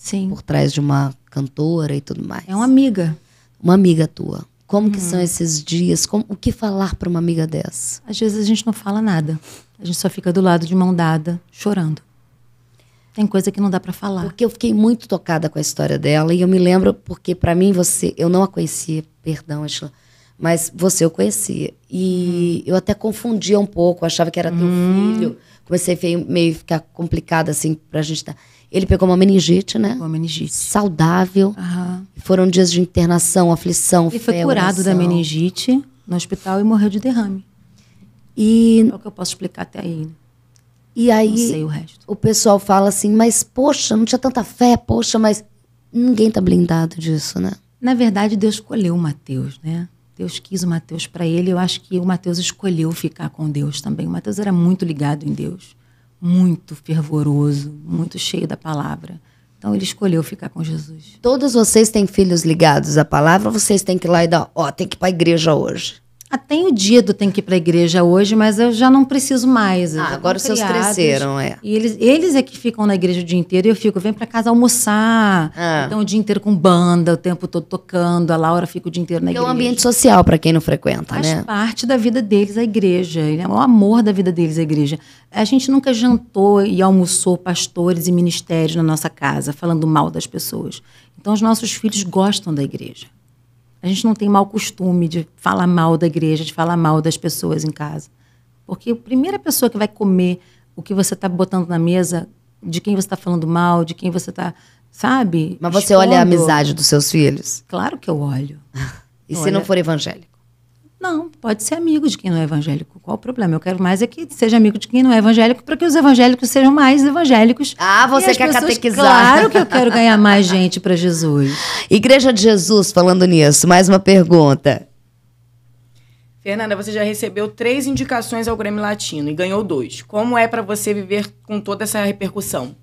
[SPEAKER 1] Sim. por trás de uma cantora e tudo mais. É uma amiga. Uma amiga tua. Como que uhum. são esses dias? Como, o que falar para uma amiga dessa? Às vezes a
[SPEAKER 2] gente não fala nada. A gente só fica do lado de mão dada, chorando. Tem coisa
[SPEAKER 1] que não dá para falar. Porque eu fiquei muito tocada com a história dela e eu me lembro porque para mim você, eu não a conhecia, perdão, Angela, mas você eu conhecia e uhum. eu até confundia um pouco, achava que era teu hum. filho. Comecei a meio ficar complicada assim pra gente estar. Tá... Ele pegou uma meningite, né? Uma meningite. Saudável. Aham. Foram dias de internação, aflição, Ele E foi curado da meningite no hospital e morreu de derrame.
[SPEAKER 2] E... É o que eu posso explicar até aí.
[SPEAKER 1] E aí não sei o, resto. o pessoal fala assim, mas poxa, não tinha tanta fé, poxa, mas ninguém tá blindado disso, né? Na verdade, Deus
[SPEAKER 2] escolheu o Mateus, né? Deus quis o Mateus para ele. Eu acho que o Mateus escolheu ficar com Deus também. O Mateus era muito ligado em Deus muito fervoroso, muito cheio da
[SPEAKER 1] palavra.
[SPEAKER 2] Então ele escolheu ficar com Jesus.
[SPEAKER 1] Todos vocês têm filhos ligados à palavra, vocês têm que ir lá e dar, ó, tem que ir para a igreja hoje. Ah, tem o dia do tem que ir para a igreja hoje,
[SPEAKER 2] mas eu já não preciso mais. Ah, agora os seus cresceram, é. E eles, eles é que ficam na igreja o dia inteiro e eu fico, vem para casa almoçar. Ah. Então o dia inteiro com banda, o tempo todo tocando. A Laura
[SPEAKER 1] fica o dia inteiro na igreja. É um ambiente social para quem não frequenta, Faz né? Faz
[SPEAKER 2] parte da vida deles a igreja. É o amor da vida deles a igreja. A gente nunca jantou e almoçou pastores e ministérios na nossa casa, falando mal das pessoas. Então os nossos filhos gostam da igreja. A gente não tem mau costume de falar mal da igreja, de falar mal das pessoas em casa. Porque a primeira pessoa que vai comer o que você está botando na mesa, de quem você está falando mal, de quem você está. Sabe? Mas você olha a amizade dos seus filhos? Claro que eu olho. e olha... se não for evangélico? Não, pode ser amigo de quem não é evangélico. Qual o problema? Eu quero mais é que seja amigo de quem não é evangélico para que os evangélicos sejam mais evangélicos. Ah, você quer pessoas, catequizar. Claro que eu quero ganhar
[SPEAKER 1] mais gente para Jesus. Igreja de Jesus, falando nisso, mais uma pergunta. Fernanda, você já recebeu três indicações
[SPEAKER 2] ao Grêmio Latino e ganhou dois. Como é para você viver com toda essa repercussão?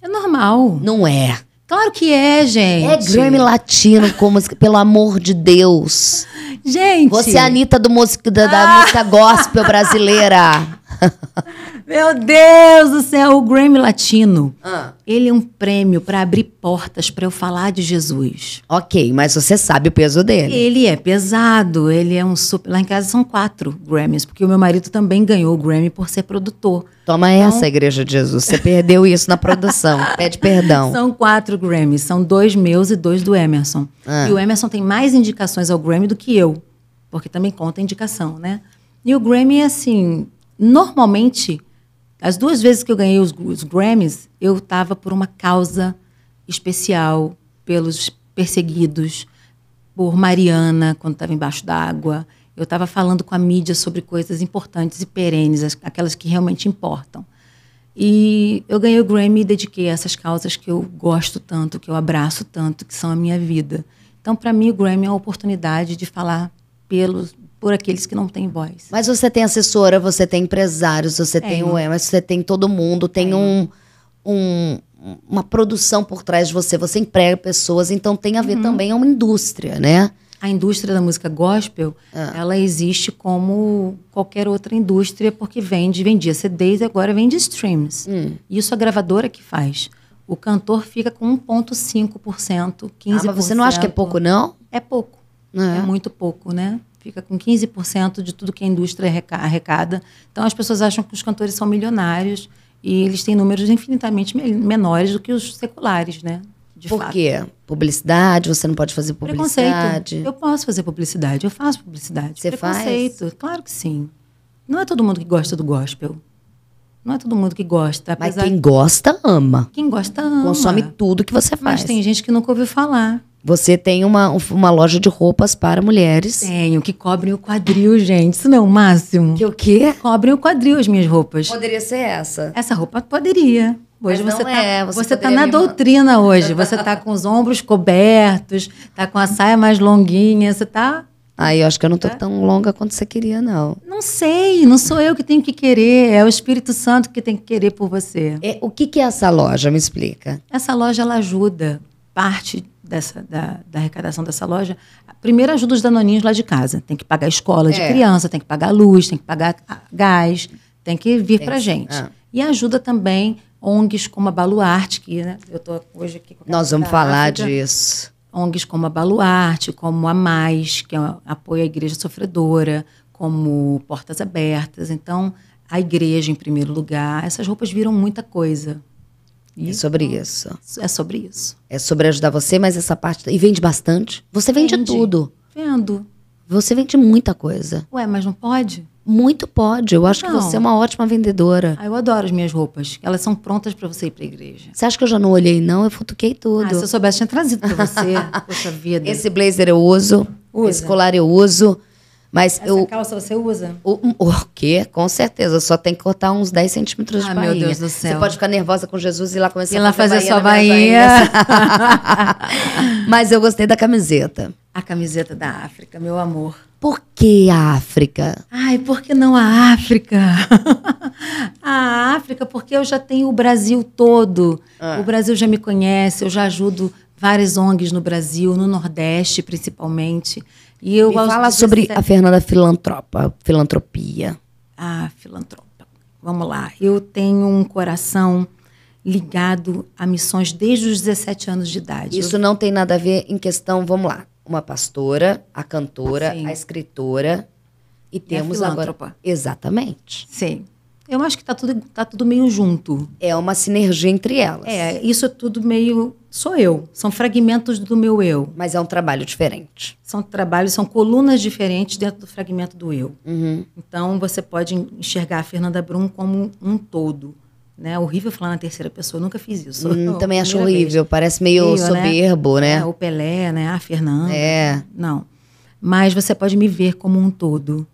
[SPEAKER 1] É normal. Não é. Claro que é, gente. É Grammy Latino com música, pelo amor de Deus. Gente. Você é a Anitta do da, da ah. música gospel brasileira.
[SPEAKER 2] Meu Deus do céu, o Grammy Latino. Ah. Ele é um prêmio para abrir portas para eu falar de Jesus. Ok, mas você sabe
[SPEAKER 1] o peso dele.
[SPEAKER 2] Ele é pesado, ele é um super. Lá em casa são quatro Grammys, porque o meu marido também ganhou o Grammy por ser produtor.
[SPEAKER 1] Toma então... essa, Igreja de Jesus. Você perdeu isso na produção. Pede
[SPEAKER 2] perdão. São quatro Grammys, são dois meus e dois do Emerson. Ah. E o Emerson tem mais indicações ao Grammy do que eu, porque também conta indicação, né? E o Grammy é assim. Normalmente as duas vezes que eu ganhei os, os Grammys, eu estava por uma causa especial, pelos perseguidos, por Mariana, quando estava embaixo d'água. Eu estava falando com a mídia sobre coisas importantes e perenes, aquelas que realmente importam. E eu ganhei o Grammy e dediquei a essas causas que eu gosto tanto, que eu abraço tanto, que são a minha vida. Então, para mim, o Grammy é uma oportunidade de falar pelos, por aqueles que não têm voz.
[SPEAKER 1] Mas você tem assessora, você tem empresários, você é, tem o mas você tem todo mundo, tem é, um, um, uma produção por trás de você, você emprega pessoas, então tem a ver uhum. também, é uma indústria, né? A indústria da música gospel, ah. ela existe como qualquer outra
[SPEAKER 2] indústria, porque vende, vendia CDs e agora vende streams. Hum. Isso a gravadora que faz. O cantor fica com 1,5%, 15%. Ah, mas você não acha que é pouco, não? É pouco. É. é muito pouco, né? fica com 15% de tudo que a indústria arrecada. Então as pessoas acham que os cantores são milionários e eles têm números infinitamente menores do que os seculares, né? De Por fato. quê?
[SPEAKER 1] Publicidade, você não pode fazer publicidade? Eu
[SPEAKER 2] posso fazer publicidade, eu faço publicidade. Você faz? Claro que sim.
[SPEAKER 1] Não é todo mundo que gosta do gospel.
[SPEAKER 2] Não é todo mundo que gosta. Mas quem
[SPEAKER 1] gosta, ama.
[SPEAKER 2] Quem gosta, ama. Consome
[SPEAKER 1] tudo que você faz. Mas tem
[SPEAKER 2] gente que nunca ouviu falar.
[SPEAKER 1] Você tem uma, uma loja de roupas para mulheres. Tenho, que cobrem o quadril, gente. Isso não é o máximo. Que o
[SPEAKER 2] quê? Cobrem o quadril as minhas roupas. Poderia
[SPEAKER 1] ser essa. Essa roupa poderia. Hoje você está é. você você tá na
[SPEAKER 2] doutrina hoje. Você está com os ombros cobertos, está com a saia mais longuinha, você está
[SPEAKER 1] Aí eu acho que eu não estou tão longa quanto você queria, não.
[SPEAKER 2] Não sei, não sou eu que tenho que querer, é o Espírito Santo que tem que querer por você. É, o que, que é essa loja?
[SPEAKER 1] Me explica.
[SPEAKER 2] Essa loja ela ajuda parte dessa, da, da arrecadação dessa loja. Primeiro ajuda os danoninhos lá de casa. Tem que pagar a escola de é. criança, tem que pagar luz, tem que pagar ah, gás, tem que vir para gente. Ah. E ajuda também ONGs como a Baluarte, que né, eu estou hoje aqui com a Nós vamos falar África. disso ONGs como a Baluarte, como a Mais, que é apoia a igreja sofredora, como Portas Abertas. Então, a igreja em primeiro lugar. Essas roupas viram muita coisa. E é
[SPEAKER 1] sobre isso. É sobre isso. É sobre ajudar você, mas essa parte. E vende bastante? Você vende, vende tudo. Vendo. Você vende muita coisa.
[SPEAKER 2] Ué, mas não pode? Muito pode.
[SPEAKER 1] Eu acho não. que você é uma ótima vendedora. Ah, eu
[SPEAKER 2] adoro as minhas roupas.
[SPEAKER 1] Elas são prontas para você ir para igreja. Você acha que eu já não olhei, não? Eu futuquei tudo. Ah, se eu soubesse, tinha trazido para você. Poxa vida. Esse blazer eu uso. Usa. Esse colar eu uso. Mas Essa eu, calça você usa? O, o quê? Com certeza. Só tem que cortar uns 10 centímetros ah, de bainha. meu Deus do céu. Você pode ficar nervosa com Jesus e ir lá começar e a lá fazer, sua bainha. Mas eu gostei da camiseta.
[SPEAKER 2] A camiseta da África, meu amor.
[SPEAKER 1] Por que a África?
[SPEAKER 2] Ai, por que não a África? a África, porque eu já tenho o Brasil todo. Ah. O Brasil já me conhece, eu já ajudo várias ONGs no Brasil, no Nordeste principalmente.
[SPEAKER 1] E eu Me fala sobre a Fernanda filantropa, filantropia.
[SPEAKER 2] Ah, filantropa. Vamos lá. Eu tenho um coração ligado
[SPEAKER 1] a missões desde os 17 anos de idade. Isso eu... não tem nada a ver em questão, vamos lá, uma pastora, a cantora, Sim. a escritora e, e é temos agora exatamente. Sim. Eu acho que está tudo tá tudo meio junto. É uma sinergia entre elas.
[SPEAKER 2] É, isso é tudo meio sou eu, são fragmentos do meu eu. Mas é um trabalho diferente. São trabalhos, são colunas diferentes dentro do fragmento do eu. Uhum. Então você pode enxergar a Fernanda Brum como um todo. Né? Horrível falar na terceira pessoa, nunca fiz isso. Hum, também acho horrível, vez. parece meio, né? soberbo, né? né? É, o Pelé, né? a ah, Fernanda É. Não. Mas você pode me ver como um todo,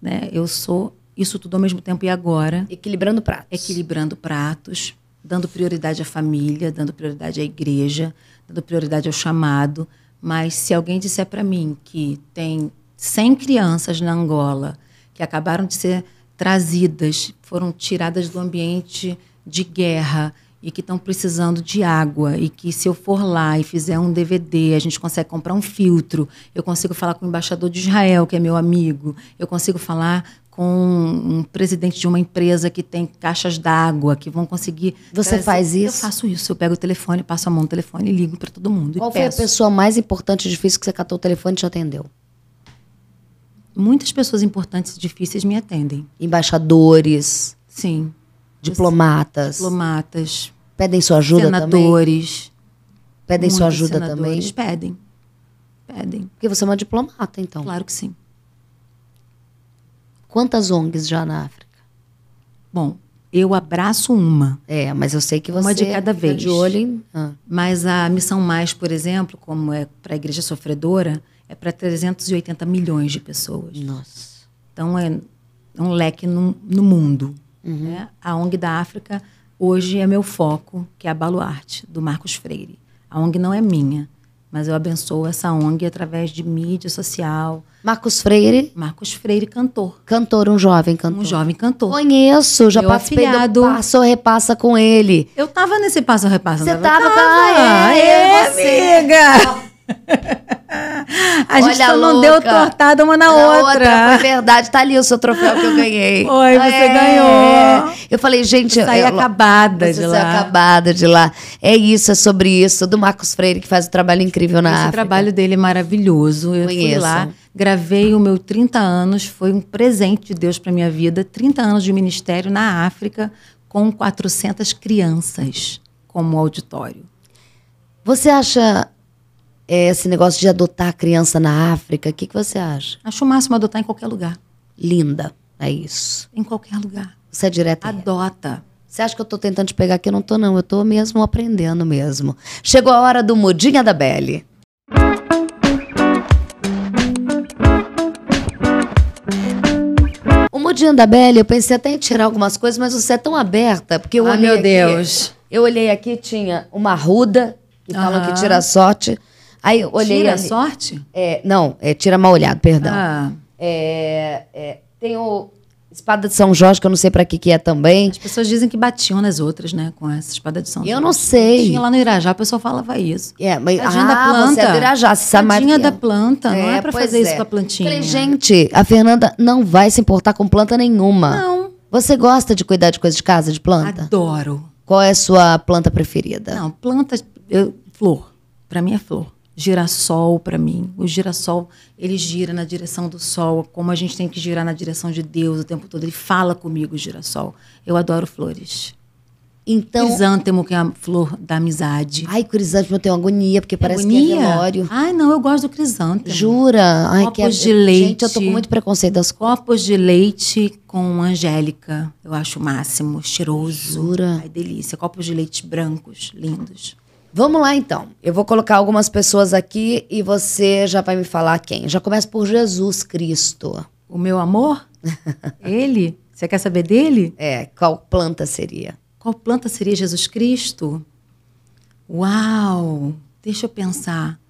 [SPEAKER 2] né? Eu sou isso tudo ao mesmo tempo e agora. Equilibrando pratos. Equilibrando pratos, dando prioridade à família, dando prioridade à igreja, dando prioridade ao chamado. Mas se alguém disser para mim que tem 100 crianças na Angola que acabaram de ser trazidas, foram tiradas do ambiente de guerra e que estão precisando de água e que se eu for lá e fizer um DVD, a gente consegue comprar um filtro, eu consigo falar com o embaixador de Israel, que é meu amigo, eu consigo falar com um presidente de uma empresa que tem caixas d'água que vão conseguir. Você trazer. faz isso? Eu faço isso. Eu pego o telefone, passo a mão no telefone e ligo para todo mundo. Qual foi peço. a pessoa
[SPEAKER 1] mais importante e difícil que você catou o telefone e te atendeu? Muitas pessoas importantes e difíceis me atendem. Embaixadores. Sim. Diplomatas. Diplomatas. Pedem sua ajuda senadores, também? Senadores.
[SPEAKER 2] Pedem sua ajuda senadores, também?
[SPEAKER 1] Pedem. Pedem. Porque você é uma diplomata, então. Claro que sim. Quantas ONGs já na África? Bom, eu abraço uma. É, mas eu sei que você. Uma de cada vez. De olho em... ah.
[SPEAKER 2] Mas a Missão Mais, por exemplo, como é para a Igreja Sofredora, é para 380 milhões de pessoas.
[SPEAKER 1] Nossa.
[SPEAKER 2] Então é, é um leque no, no mundo. Uhum. Né? A ONG da África hoje é meu foco, que é a Baluarte, do Marcos Freire. A ONG não é minha, mas eu abençoo essa ONG através
[SPEAKER 1] de mídia social. Marcos Freire? Marcos Freire, cantor. Cantor, um jovem cantor. Um jovem cantor. Conheço, já passei participei do Passo Repassa com ele. Eu tava nesse Passo Repassa. Você tava? tava. Ah, é, é, amiga! A gente Olha só não louca. deu tortada uma na, na outra. outra. Foi verdade, tá ali o seu troféu que eu ganhei. Oi, você é. ganhou. Eu falei, gente, eu saí acabada de lá. acabada de lá. É isso, é sobre isso. Do Marcos Freire que faz um trabalho incrível na Esse África. O trabalho dele é maravilhoso. Eu Conheço. fui lá,
[SPEAKER 2] gravei o meu 30 anos, foi um presente de Deus para minha vida, 30 anos de ministério na África com 400 crianças como
[SPEAKER 1] auditório. Você acha é, esse negócio de adotar a criança na África? O que, que você acha? Acho o
[SPEAKER 2] máximo adotar em qualquer lugar.
[SPEAKER 1] Linda, é isso.
[SPEAKER 2] Em qualquer lugar.
[SPEAKER 1] Você é direta? Adota. Você acha que eu estou tentando te pegar aqui? Eu não estou não. Eu estou mesmo aprendendo mesmo. Chegou a hora do Mudinha da Belle. O Mudinha da Belle, eu pensei até em tirar algumas coisas, mas você é tão aberta, porque eu ah, olhei meu aqui, Deus. Eu olhei aqui, tinha uma ruda, que falam que tira sorte. Aí eu olhei. Tira a sorte? É, não, é tira mal olhado, perdão. Ah. É, é, tem o espada de São Jorge, que eu não sei para que que é também. As
[SPEAKER 2] pessoas dizem que batiam nas outras, né, com essa espada de São eu Jorge. Eu não sei. Tinha lá no Irajá, a pessoa falava isso. É, mas a ah, da planta. você é do Irajá, você sabe
[SPEAKER 1] da planta, não é, é para fazer é. isso com a plantinha. Falei, gente, a Fernanda não vai se importar com planta nenhuma. Não. Você gosta de cuidar de coisas de casa, de planta?
[SPEAKER 2] Adoro.
[SPEAKER 1] Qual é a sua planta preferida? Não, planta, eu, flor. Para mim é flor girassol para mim. O
[SPEAKER 2] girassol, ele gira na direção do sol, como a gente tem que girar na direção de Deus o tempo todo. Ele fala comigo, o girassol. Eu adoro flores. Então, crisântemo, que é a flor da amizade. Ai, crisântemo eu tenho agonia, porque parece agonia? que é velório. Ai, não, eu gosto do crisântemo.
[SPEAKER 1] Jura? Ai, copos que é... de leite. Gente, eu tô com muito
[SPEAKER 2] preconceito das coisas. Copos de leite com angélica, eu acho o máximo, cheiroso. Jura? Ai, delícia. Copos de leite brancos,
[SPEAKER 1] lindos. Vamos lá então. Eu vou colocar algumas pessoas aqui e você já vai me falar quem. Já começa por Jesus Cristo. O meu amor? Ele? Você quer saber dele? É, qual planta seria? Qual planta seria Jesus Cristo?
[SPEAKER 2] Uau! Deixa eu pensar.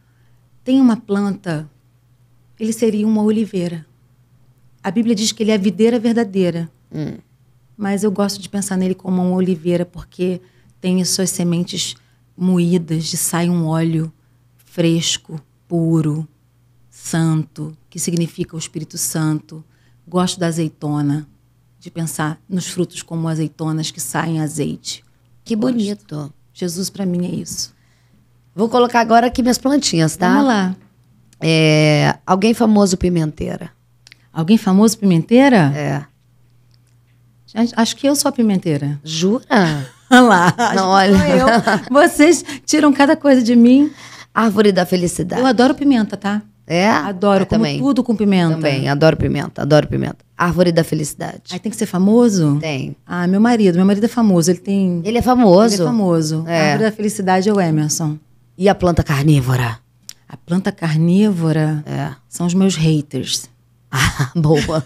[SPEAKER 2] Tem uma planta. Ele seria uma oliveira. A Bíblia diz que ele é a videira verdadeira. Hum. Mas eu gosto de pensar nele como uma oliveira porque tem as suas sementes moídas de sai um óleo fresco, puro, santo, que significa o Espírito Santo. Gosto da azeitona, de pensar nos frutos como azeitonas que saem azeite. Que Gosto. bonito. Jesus
[SPEAKER 1] para mim é isso. Vou colocar agora aqui minhas plantinhas, tá? Vamos lá. É, alguém famoso pimenteira. Alguém famoso pimenteira? É.
[SPEAKER 2] Acho que eu sou a pimenteira. Jura? lá. Não, olha. Eu. Vocês tiram cada coisa de mim. Árvore da felicidade. Eu adoro pimenta, tá?
[SPEAKER 1] É? Adoro, também. tudo com pimenta. Também, adoro pimenta, adoro pimenta. Árvore da felicidade. Aí tem que ser famoso? Tem. Ah, meu marido, meu marido é famoso, ele tem... Ele é famoso? Ele é famoso. É. Árvore
[SPEAKER 2] da felicidade é o Emerson. E a planta carnívora? A planta carnívora é. são os meus haters. Ah, boa.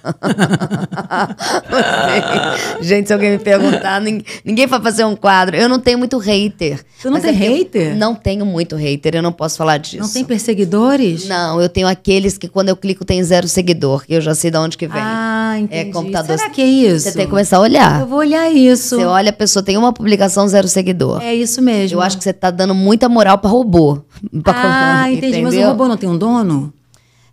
[SPEAKER 1] gente, se alguém me perguntar, ninguém, ninguém vai fazer um quadro. Eu não tenho muito hater. Você não tem é hater? não tenho muito hater, eu não posso falar disso. Não tem perseguidores? Não, eu tenho aqueles que quando eu clico tem zero seguidor, que eu já sei de onde que vem. Ah, é entendi. É computador. Será que é isso? Você tem que começar a olhar. Eu vou olhar isso. Você olha, a pessoa tem uma publicação, zero seguidor. É isso mesmo. Eu acho que você tá dando muita moral pra robô. Pra ah, entendi. Entendeu? Mas o robô não tem um dono?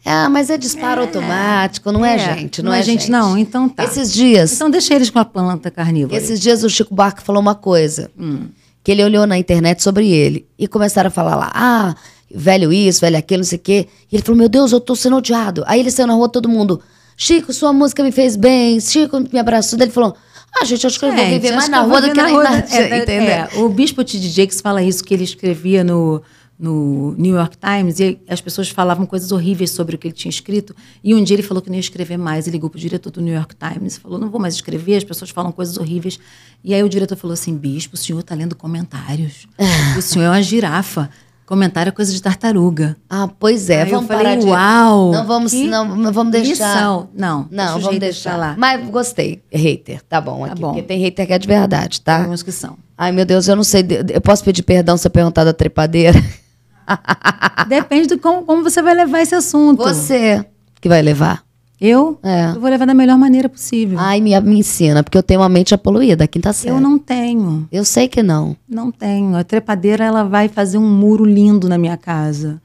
[SPEAKER 1] Ah, mas é disparo é. automático, não é, é, gente? Não, não é, é gente, gente, não. Então tá. Esses dias. Então deixa eles com a planta carnívora. Esses dias o Chico Barco falou uma coisa. Hum. Que ele olhou na internet sobre ele. E começaram a falar lá. Ah, velho isso, velho aquilo, não sei o quê. E ele falou: Meu Deus, eu tô sendo odiado. Aí ele saiu na rua, todo mundo. Chico, sua música me fez bem. Chico me abraçou. Daí ele falou. Ah, gente, acho que eu vou viver mais na rua do que na, na rua. É, é,
[SPEAKER 2] é, o Bispo T. DJ que fala isso, que ele escrevia no, no New York Times e as pessoas falavam coisas horríveis sobre o que ele tinha escrito. E um dia ele falou que não ia escrever mais. Ele ligou para o diretor do New York Times e falou: Não vou mais escrever, as pessoas falam coisas horríveis. E aí o diretor falou assim: Bispo, o senhor está lendo comentários. o senhor é uma girafa. Comentário é coisa de tartaruga. Ah, pois é. Aí vamos eu falei, de... uau! Não
[SPEAKER 1] vamos, não, vamos deixar. Não, não vamos deixar lá. Mas gostei. Hater, tá bom. Tá aqui, bom. Porque tem hater que é de verdade, tá? Alguns que são. Ai, meu Deus, eu não sei. Eu posso pedir perdão se eu perguntar da trepadeira? Depende de como, como você vai levar esse assunto. Você que vai levar. Eu? É. Eu vou levar da melhor maneira possível. Ai, me, me ensina, porque eu tenho uma mente poluída, quinta tá série. Eu não tenho. Eu sei que não. Não tenho. A
[SPEAKER 2] trepadeira, ela vai fazer um muro lindo na minha casa.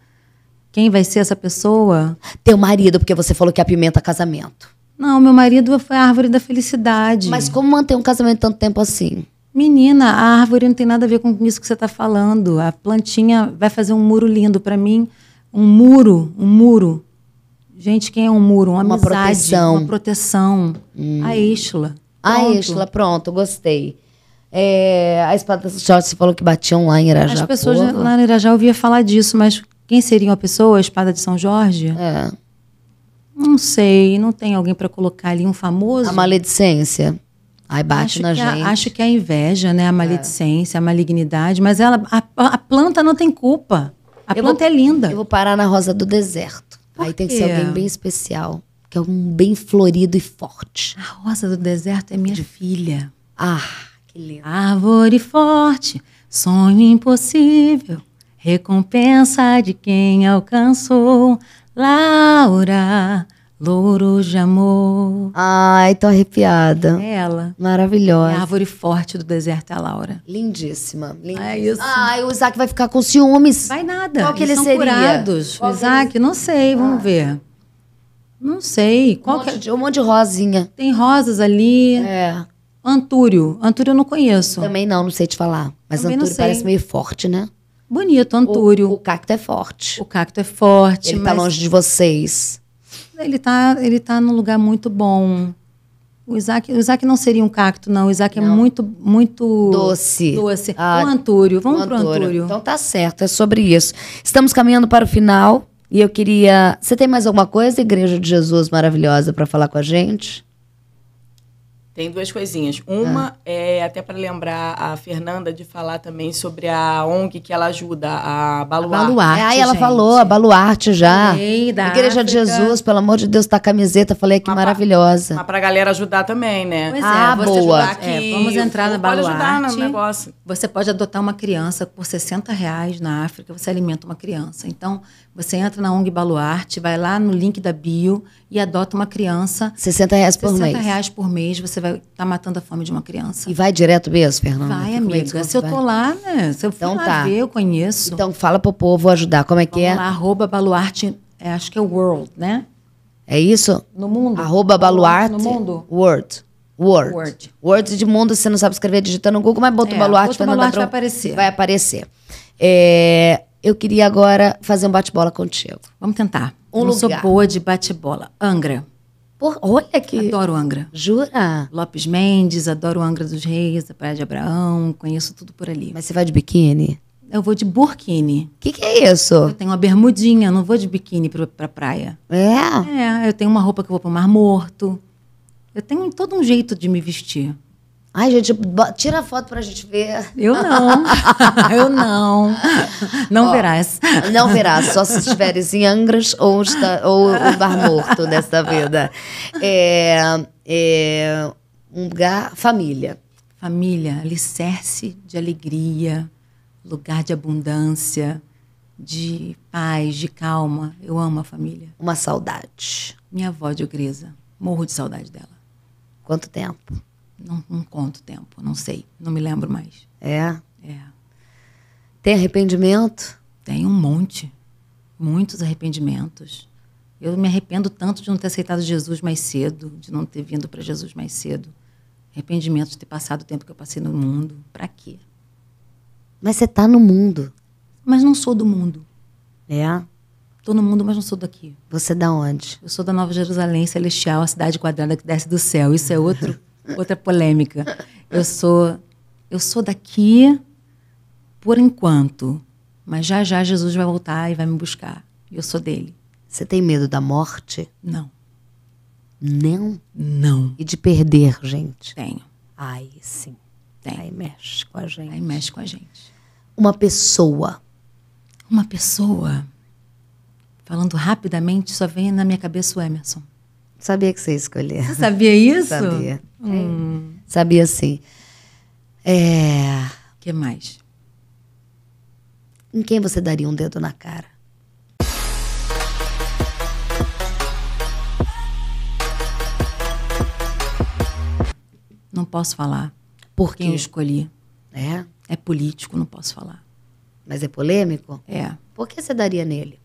[SPEAKER 2] Quem vai ser essa pessoa?
[SPEAKER 1] Teu marido, porque você falou que apimenta casamento.
[SPEAKER 2] Não, meu marido foi a árvore da felicidade.
[SPEAKER 1] Mas como manter um casamento tanto tempo assim?
[SPEAKER 2] Menina, a árvore não tem nada a ver com isso que você está falando. A plantinha vai fazer um muro lindo para mim. Um muro, um muro. Gente, quem é um muro? Uma, uma amizade, proteção. Uma proteção. Hum. A êxula.
[SPEAKER 1] A êxula, pronto, gostei. É, a espada Jorge. você falou que batiam lá em Irajá. As pessoas porra. lá
[SPEAKER 2] em Irajá ouviam falar disso, mas quem seria uma pessoa? A espada de São Jorge? É. Não sei, não tem alguém para colocar ali um famoso. A maledicência. Aí bate acho na é gente. A, acho que é a inveja, né? A é. maledicência, é. a malignidade, mas ela,
[SPEAKER 1] a, a, planta não tem culpa. A eu planta vou, é linda. Eu vou parar na rosa do deserto. Por Aí quê? tem que ser alguém bem especial, que é um bem florido e forte. A rosa do deserto
[SPEAKER 2] é minha De... filha.
[SPEAKER 1] Ah, que lindo. Árvore forte, sonho
[SPEAKER 2] impossível. Recompensa de quem alcançou,
[SPEAKER 1] Laura, Louro de amor. Ai, tô arrepiada. É ela. Maravilhosa. É a
[SPEAKER 2] árvore forte do deserto, é a Laura. Lindíssima. lindíssima. É isso. Ai, o Isaac vai ficar com ciúmes. Vai nada. Qual que Eles ele são seria? curados. Qual Isaac, ele... não sei, vamos ah. ver. Não sei. Qual um, monte que... É? de, um monte de rosinha. Tem rosas ali. É. Antúrio. Antúrio eu não conheço. Também não, não sei te falar. Mas Também Antúrio parece meio forte, né? Bonito, Antúrio. O, o, cacto é forte. O cacto é forte. Ele tá mas... tá longe de
[SPEAKER 1] vocês
[SPEAKER 2] ele tá, ele tá num lugar muito bom. O Isaac, o Isaac
[SPEAKER 1] não seria um cacto, não. O Isaac é não. é muito, muito... Doce. Doce. Ah, o Antúrio. Vamos o pro Antúrio. Antúrio. Então tá certo, é sobre isso. Estamos caminhando para o final. E eu queria... Você tem mais alguma coisa, Igreja de Jesus maravilhosa, para falar com a gente? Tem duas coisinhas. Uma ah. é até para lembrar a Fernanda de falar também sobre a ONG que ela ajuda, a Baluarte. A Baluarte. aí ela gente. falou, a Baluarte já. Ei, da Igreja África. de Jesus, pelo amor de Deus, tá a camiseta, falei que maravilhosa. Pra, mas
[SPEAKER 2] pra galera ajudar também, né? Pois é, ah, é, você boa. É, aqui, é, vamos entrar na Baluarte. Pode ajudar no negócio. Você pode adotar uma criança por 60 reais na África, você alimenta uma criança. Então, você entra na ONG Baluarte, vai lá no link da bio e adota uma criança. 60 reais por 60 mês. 60 reais por mês, você vai estar tá matando a fome de uma criança.
[SPEAKER 1] E vai direto mesmo, Fernanda? Vai, é amiga. Se eu tô lá, né? Se
[SPEAKER 2] eu então, fui lá tá. ver,
[SPEAKER 1] eu conheço. Então fala pro povo ajudar. Como é Vamos que é? Lá, arroba baluarte, é, acho que é World, né? É isso? No mundo. Arroba baluarte. No mundo. World. Word. Word. Word de mundo, você não sabe escrever digitando no Google, mas bota é, o baluarte, Fernanda baluarte Brum, vai aparecer. Vai aparecer. É, eu queria agora fazer um bate-bola contigo. Vamos tentar. Um não lugar. sou boa de bate-bola. Angra. Por... Olha que. Adoro Angra. Jura? Lopes
[SPEAKER 2] Mendes, adoro Angra dos Reis, a Praia de Abraão, conheço tudo por ali. Mas você
[SPEAKER 1] vai de biquíni?
[SPEAKER 2] Eu vou de burquini. O que, que é isso? Eu tenho uma bermudinha, não vou de biquíni pra, pra praia. É? É, eu tenho uma roupa que eu vou pro Mar Morto. Eu tenho todo um jeito de me
[SPEAKER 1] vestir. Ai, gente, tira a foto pra gente ver. Eu não. Eu não. Não Ó, verás. Não verás, só se estiveres em Angras ou, está, ou o Bar Morto nesta vida. É, é um lugar, família. Família, alicerce de alegria,
[SPEAKER 2] lugar de abundância, de paz, de calma. Eu amo a família. Uma saudade. Minha avó de Ogresa. Morro de saudade dela. Quanto tempo? Não, não conto o tempo, não sei, não me lembro mais. É? É. Tem arrependimento? Tem um monte. Muitos arrependimentos. Eu me arrependo tanto de não ter aceitado Jesus mais cedo, de não ter vindo para Jesus mais cedo. Arrependimento de ter passado o tempo que eu passei no mundo. Para quê?
[SPEAKER 1] Mas você tá no mundo. Mas não sou do mundo.
[SPEAKER 2] É? Tô no mundo, mas não sou daqui. Você é da onde? Eu sou da Nova Jerusalém Celestial, a cidade quadrada que desce do céu. Isso é outro outra polêmica. Eu sou, eu sou daqui por enquanto, mas já já Jesus vai voltar e vai me buscar. Eu sou dele. Você tem medo
[SPEAKER 1] da morte? Não. Não? Não. E de perder, gente?
[SPEAKER 2] Tenho. Aí sim. Tenho. Aí mexe com a gente. Aí mexe com a gente.
[SPEAKER 1] Uma pessoa. Uma pessoa.
[SPEAKER 2] Falando rapidamente, só vem na minha cabeça o Emerson.
[SPEAKER 1] Sabia que você ia escolher. Você sabia isso? Sabia. Hum. Sabia sim. É... que mais? Em quem você daria um dedo na cara?
[SPEAKER 2] Não posso falar. Por quê? Quem eu escolhi. É? É político, não posso falar.
[SPEAKER 1] Mas é polêmico? É. Por que você daria nele?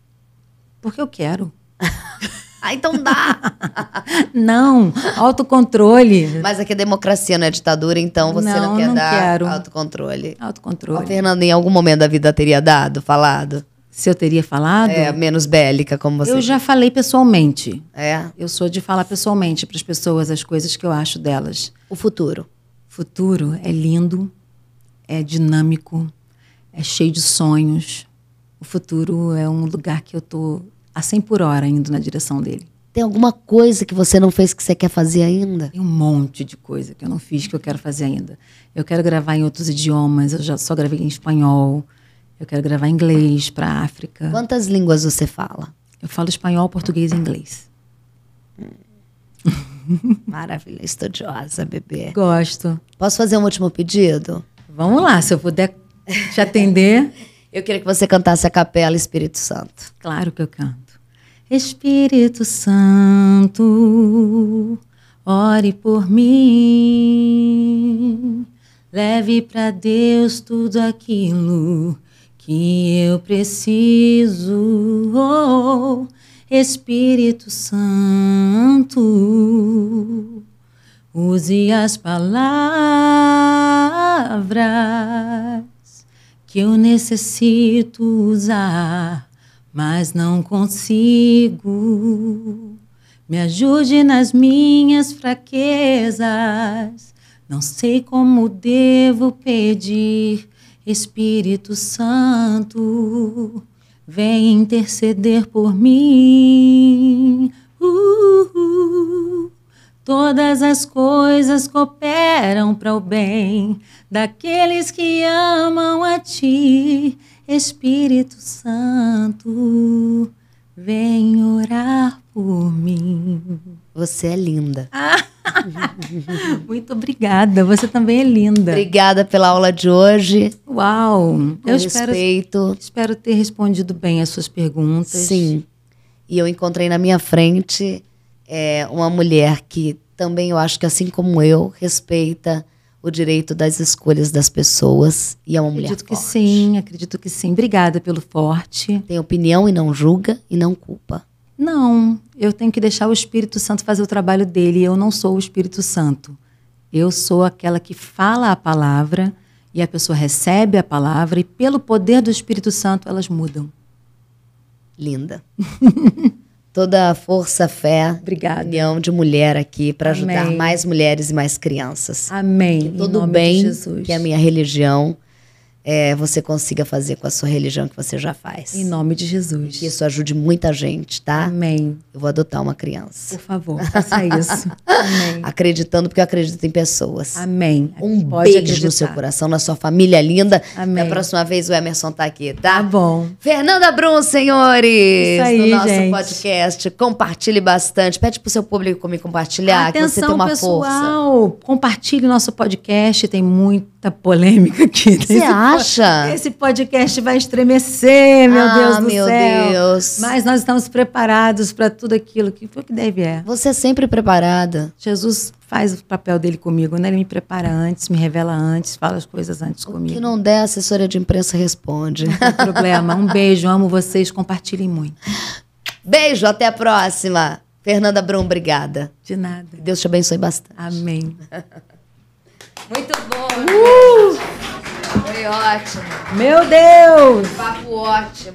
[SPEAKER 1] Porque eu quero. Ah, então dá! não, autocontrole. Mas aqui é democracia, não é ditadura, então você não, não quer não dar quero. autocontrole. Autocontrole. A Fernanda, em algum momento da vida teria dado, falado? Se eu teria falado? É, menos bélica, como você. Eu já falei pessoalmente.
[SPEAKER 2] É. Eu sou de falar pessoalmente para as pessoas as coisas que eu acho delas. O futuro. Futuro é lindo, é dinâmico, é cheio de sonhos. O futuro é um lugar que eu tô a 100 por hora indo na direção
[SPEAKER 1] dele. Tem alguma coisa que você não fez que você quer fazer ainda? Tem um monte de coisa que eu não
[SPEAKER 2] fiz que eu quero fazer ainda. Eu quero gravar em outros idiomas, eu já só gravei em espanhol, eu quero gravar em inglês para África. Quantas línguas você fala? Eu falo espanhol, português e inglês. Hum. Maravilha,
[SPEAKER 1] estudiosa, bebê. Gosto. Posso fazer um último pedido? Vamos lá, se eu puder te atender. Eu queria que você cantasse a capela Espírito Santo. Claro que eu canto.
[SPEAKER 2] Espírito Santo, ore por mim. Leve para Deus tudo aquilo que eu preciso. Oh, Espírito Santo, use as palavras que eu necessito usar, mas não consigo. Me ajude nas minhas fraquezas. Não sei como devo pedir, Espírito Santo, vem interceder por mim. Uh -uh. Todas as coisas cooperam para o bem daqueles que amam a ti, Espírito Santo. Vem orar por mim.
[SPEAKER 1] Você é linda. Ah,
[SPEAKER 2] muito obrigada. Você também é linda. Obrigada pela aula de hoje. Uau! Com eu respeito.
[SPEAKER 1] Espero, espero ter respondido bem as suas perguntas. Sim. E eu encontrei na minha frente é, uma mulher que também eu acho que, assim como eu, respeita o direito das escolhas das pessoas e é uma acredito mulher Acredito
[SPEAKER 2] que sim, acredito que sim. Obrigada pelo forte. Tem opinião e não julga e não culpa.
[SPEAKER 1] Não,
[SPEAKER 2] eu tenho que deixar o Espírito Santo fazer o trabalho dele. Eu não sou o Espírito Santo. Eu sou aquela que fala a palavra e a pessoa recebe a palavra e pelo poder do Espírito Santo elas mudam.
[SPEAKER 1] Linda. toda a força, fé, Obrigada. união de mulher aqui para ajudar Amém. mais mulheres e mais crianças. Amém. Que todo bem, que é a minha religião é, você consiga fazer com a sua religião que você já faz. Em nome de Jesus. Que isso ajude muita gente, tá? Amém. Eu vou adotar uma criança. Por favor, faça isso. Amém. Acreditando, porque eu acredito em pessoas. Amém. Um Pode beijo acreditar. no seu coração, na sua família linda. Amém. Da próxima vez o Emerson tá aqui, tá? Tá bom. Fernanda Brum, senhores! Isso aí, no nosso gente. podcast. Compartilhe bastante. Pede pro seu público me compartilhar, Atenção, que você tem uma pessoal.
[SPEAKER 2] força. Compartilhe nosso podcast, tem muito tá polêmica aqui. Você acha? esse podcast vai estremecer, meu ah, Deus do meu céu. Deus. Mas nós estamos preparados para
[SPEAKER 1] tudo aquilo que foi que deve é.
[SPEAKER 2] Você é sempre preparada. Jesus faz o papel dele comigo, né? Ele me prepara antes, me revela antes, fala as coisas antes o comigo. que não
[SPEAKER 1] der, a assessora de imprensa responde. Não tem problema. Um beijo, amo vocês, compartilhem muito. Beijo, até a próxima. Fernanda Brum, obrigada. De nada. Deus te abençoe bastante. Amém. Muito bom. Uh! Foi ótimo. Meu
[SPEAKER 2] Deus!
[SPEAKER 1] Papo ótimo.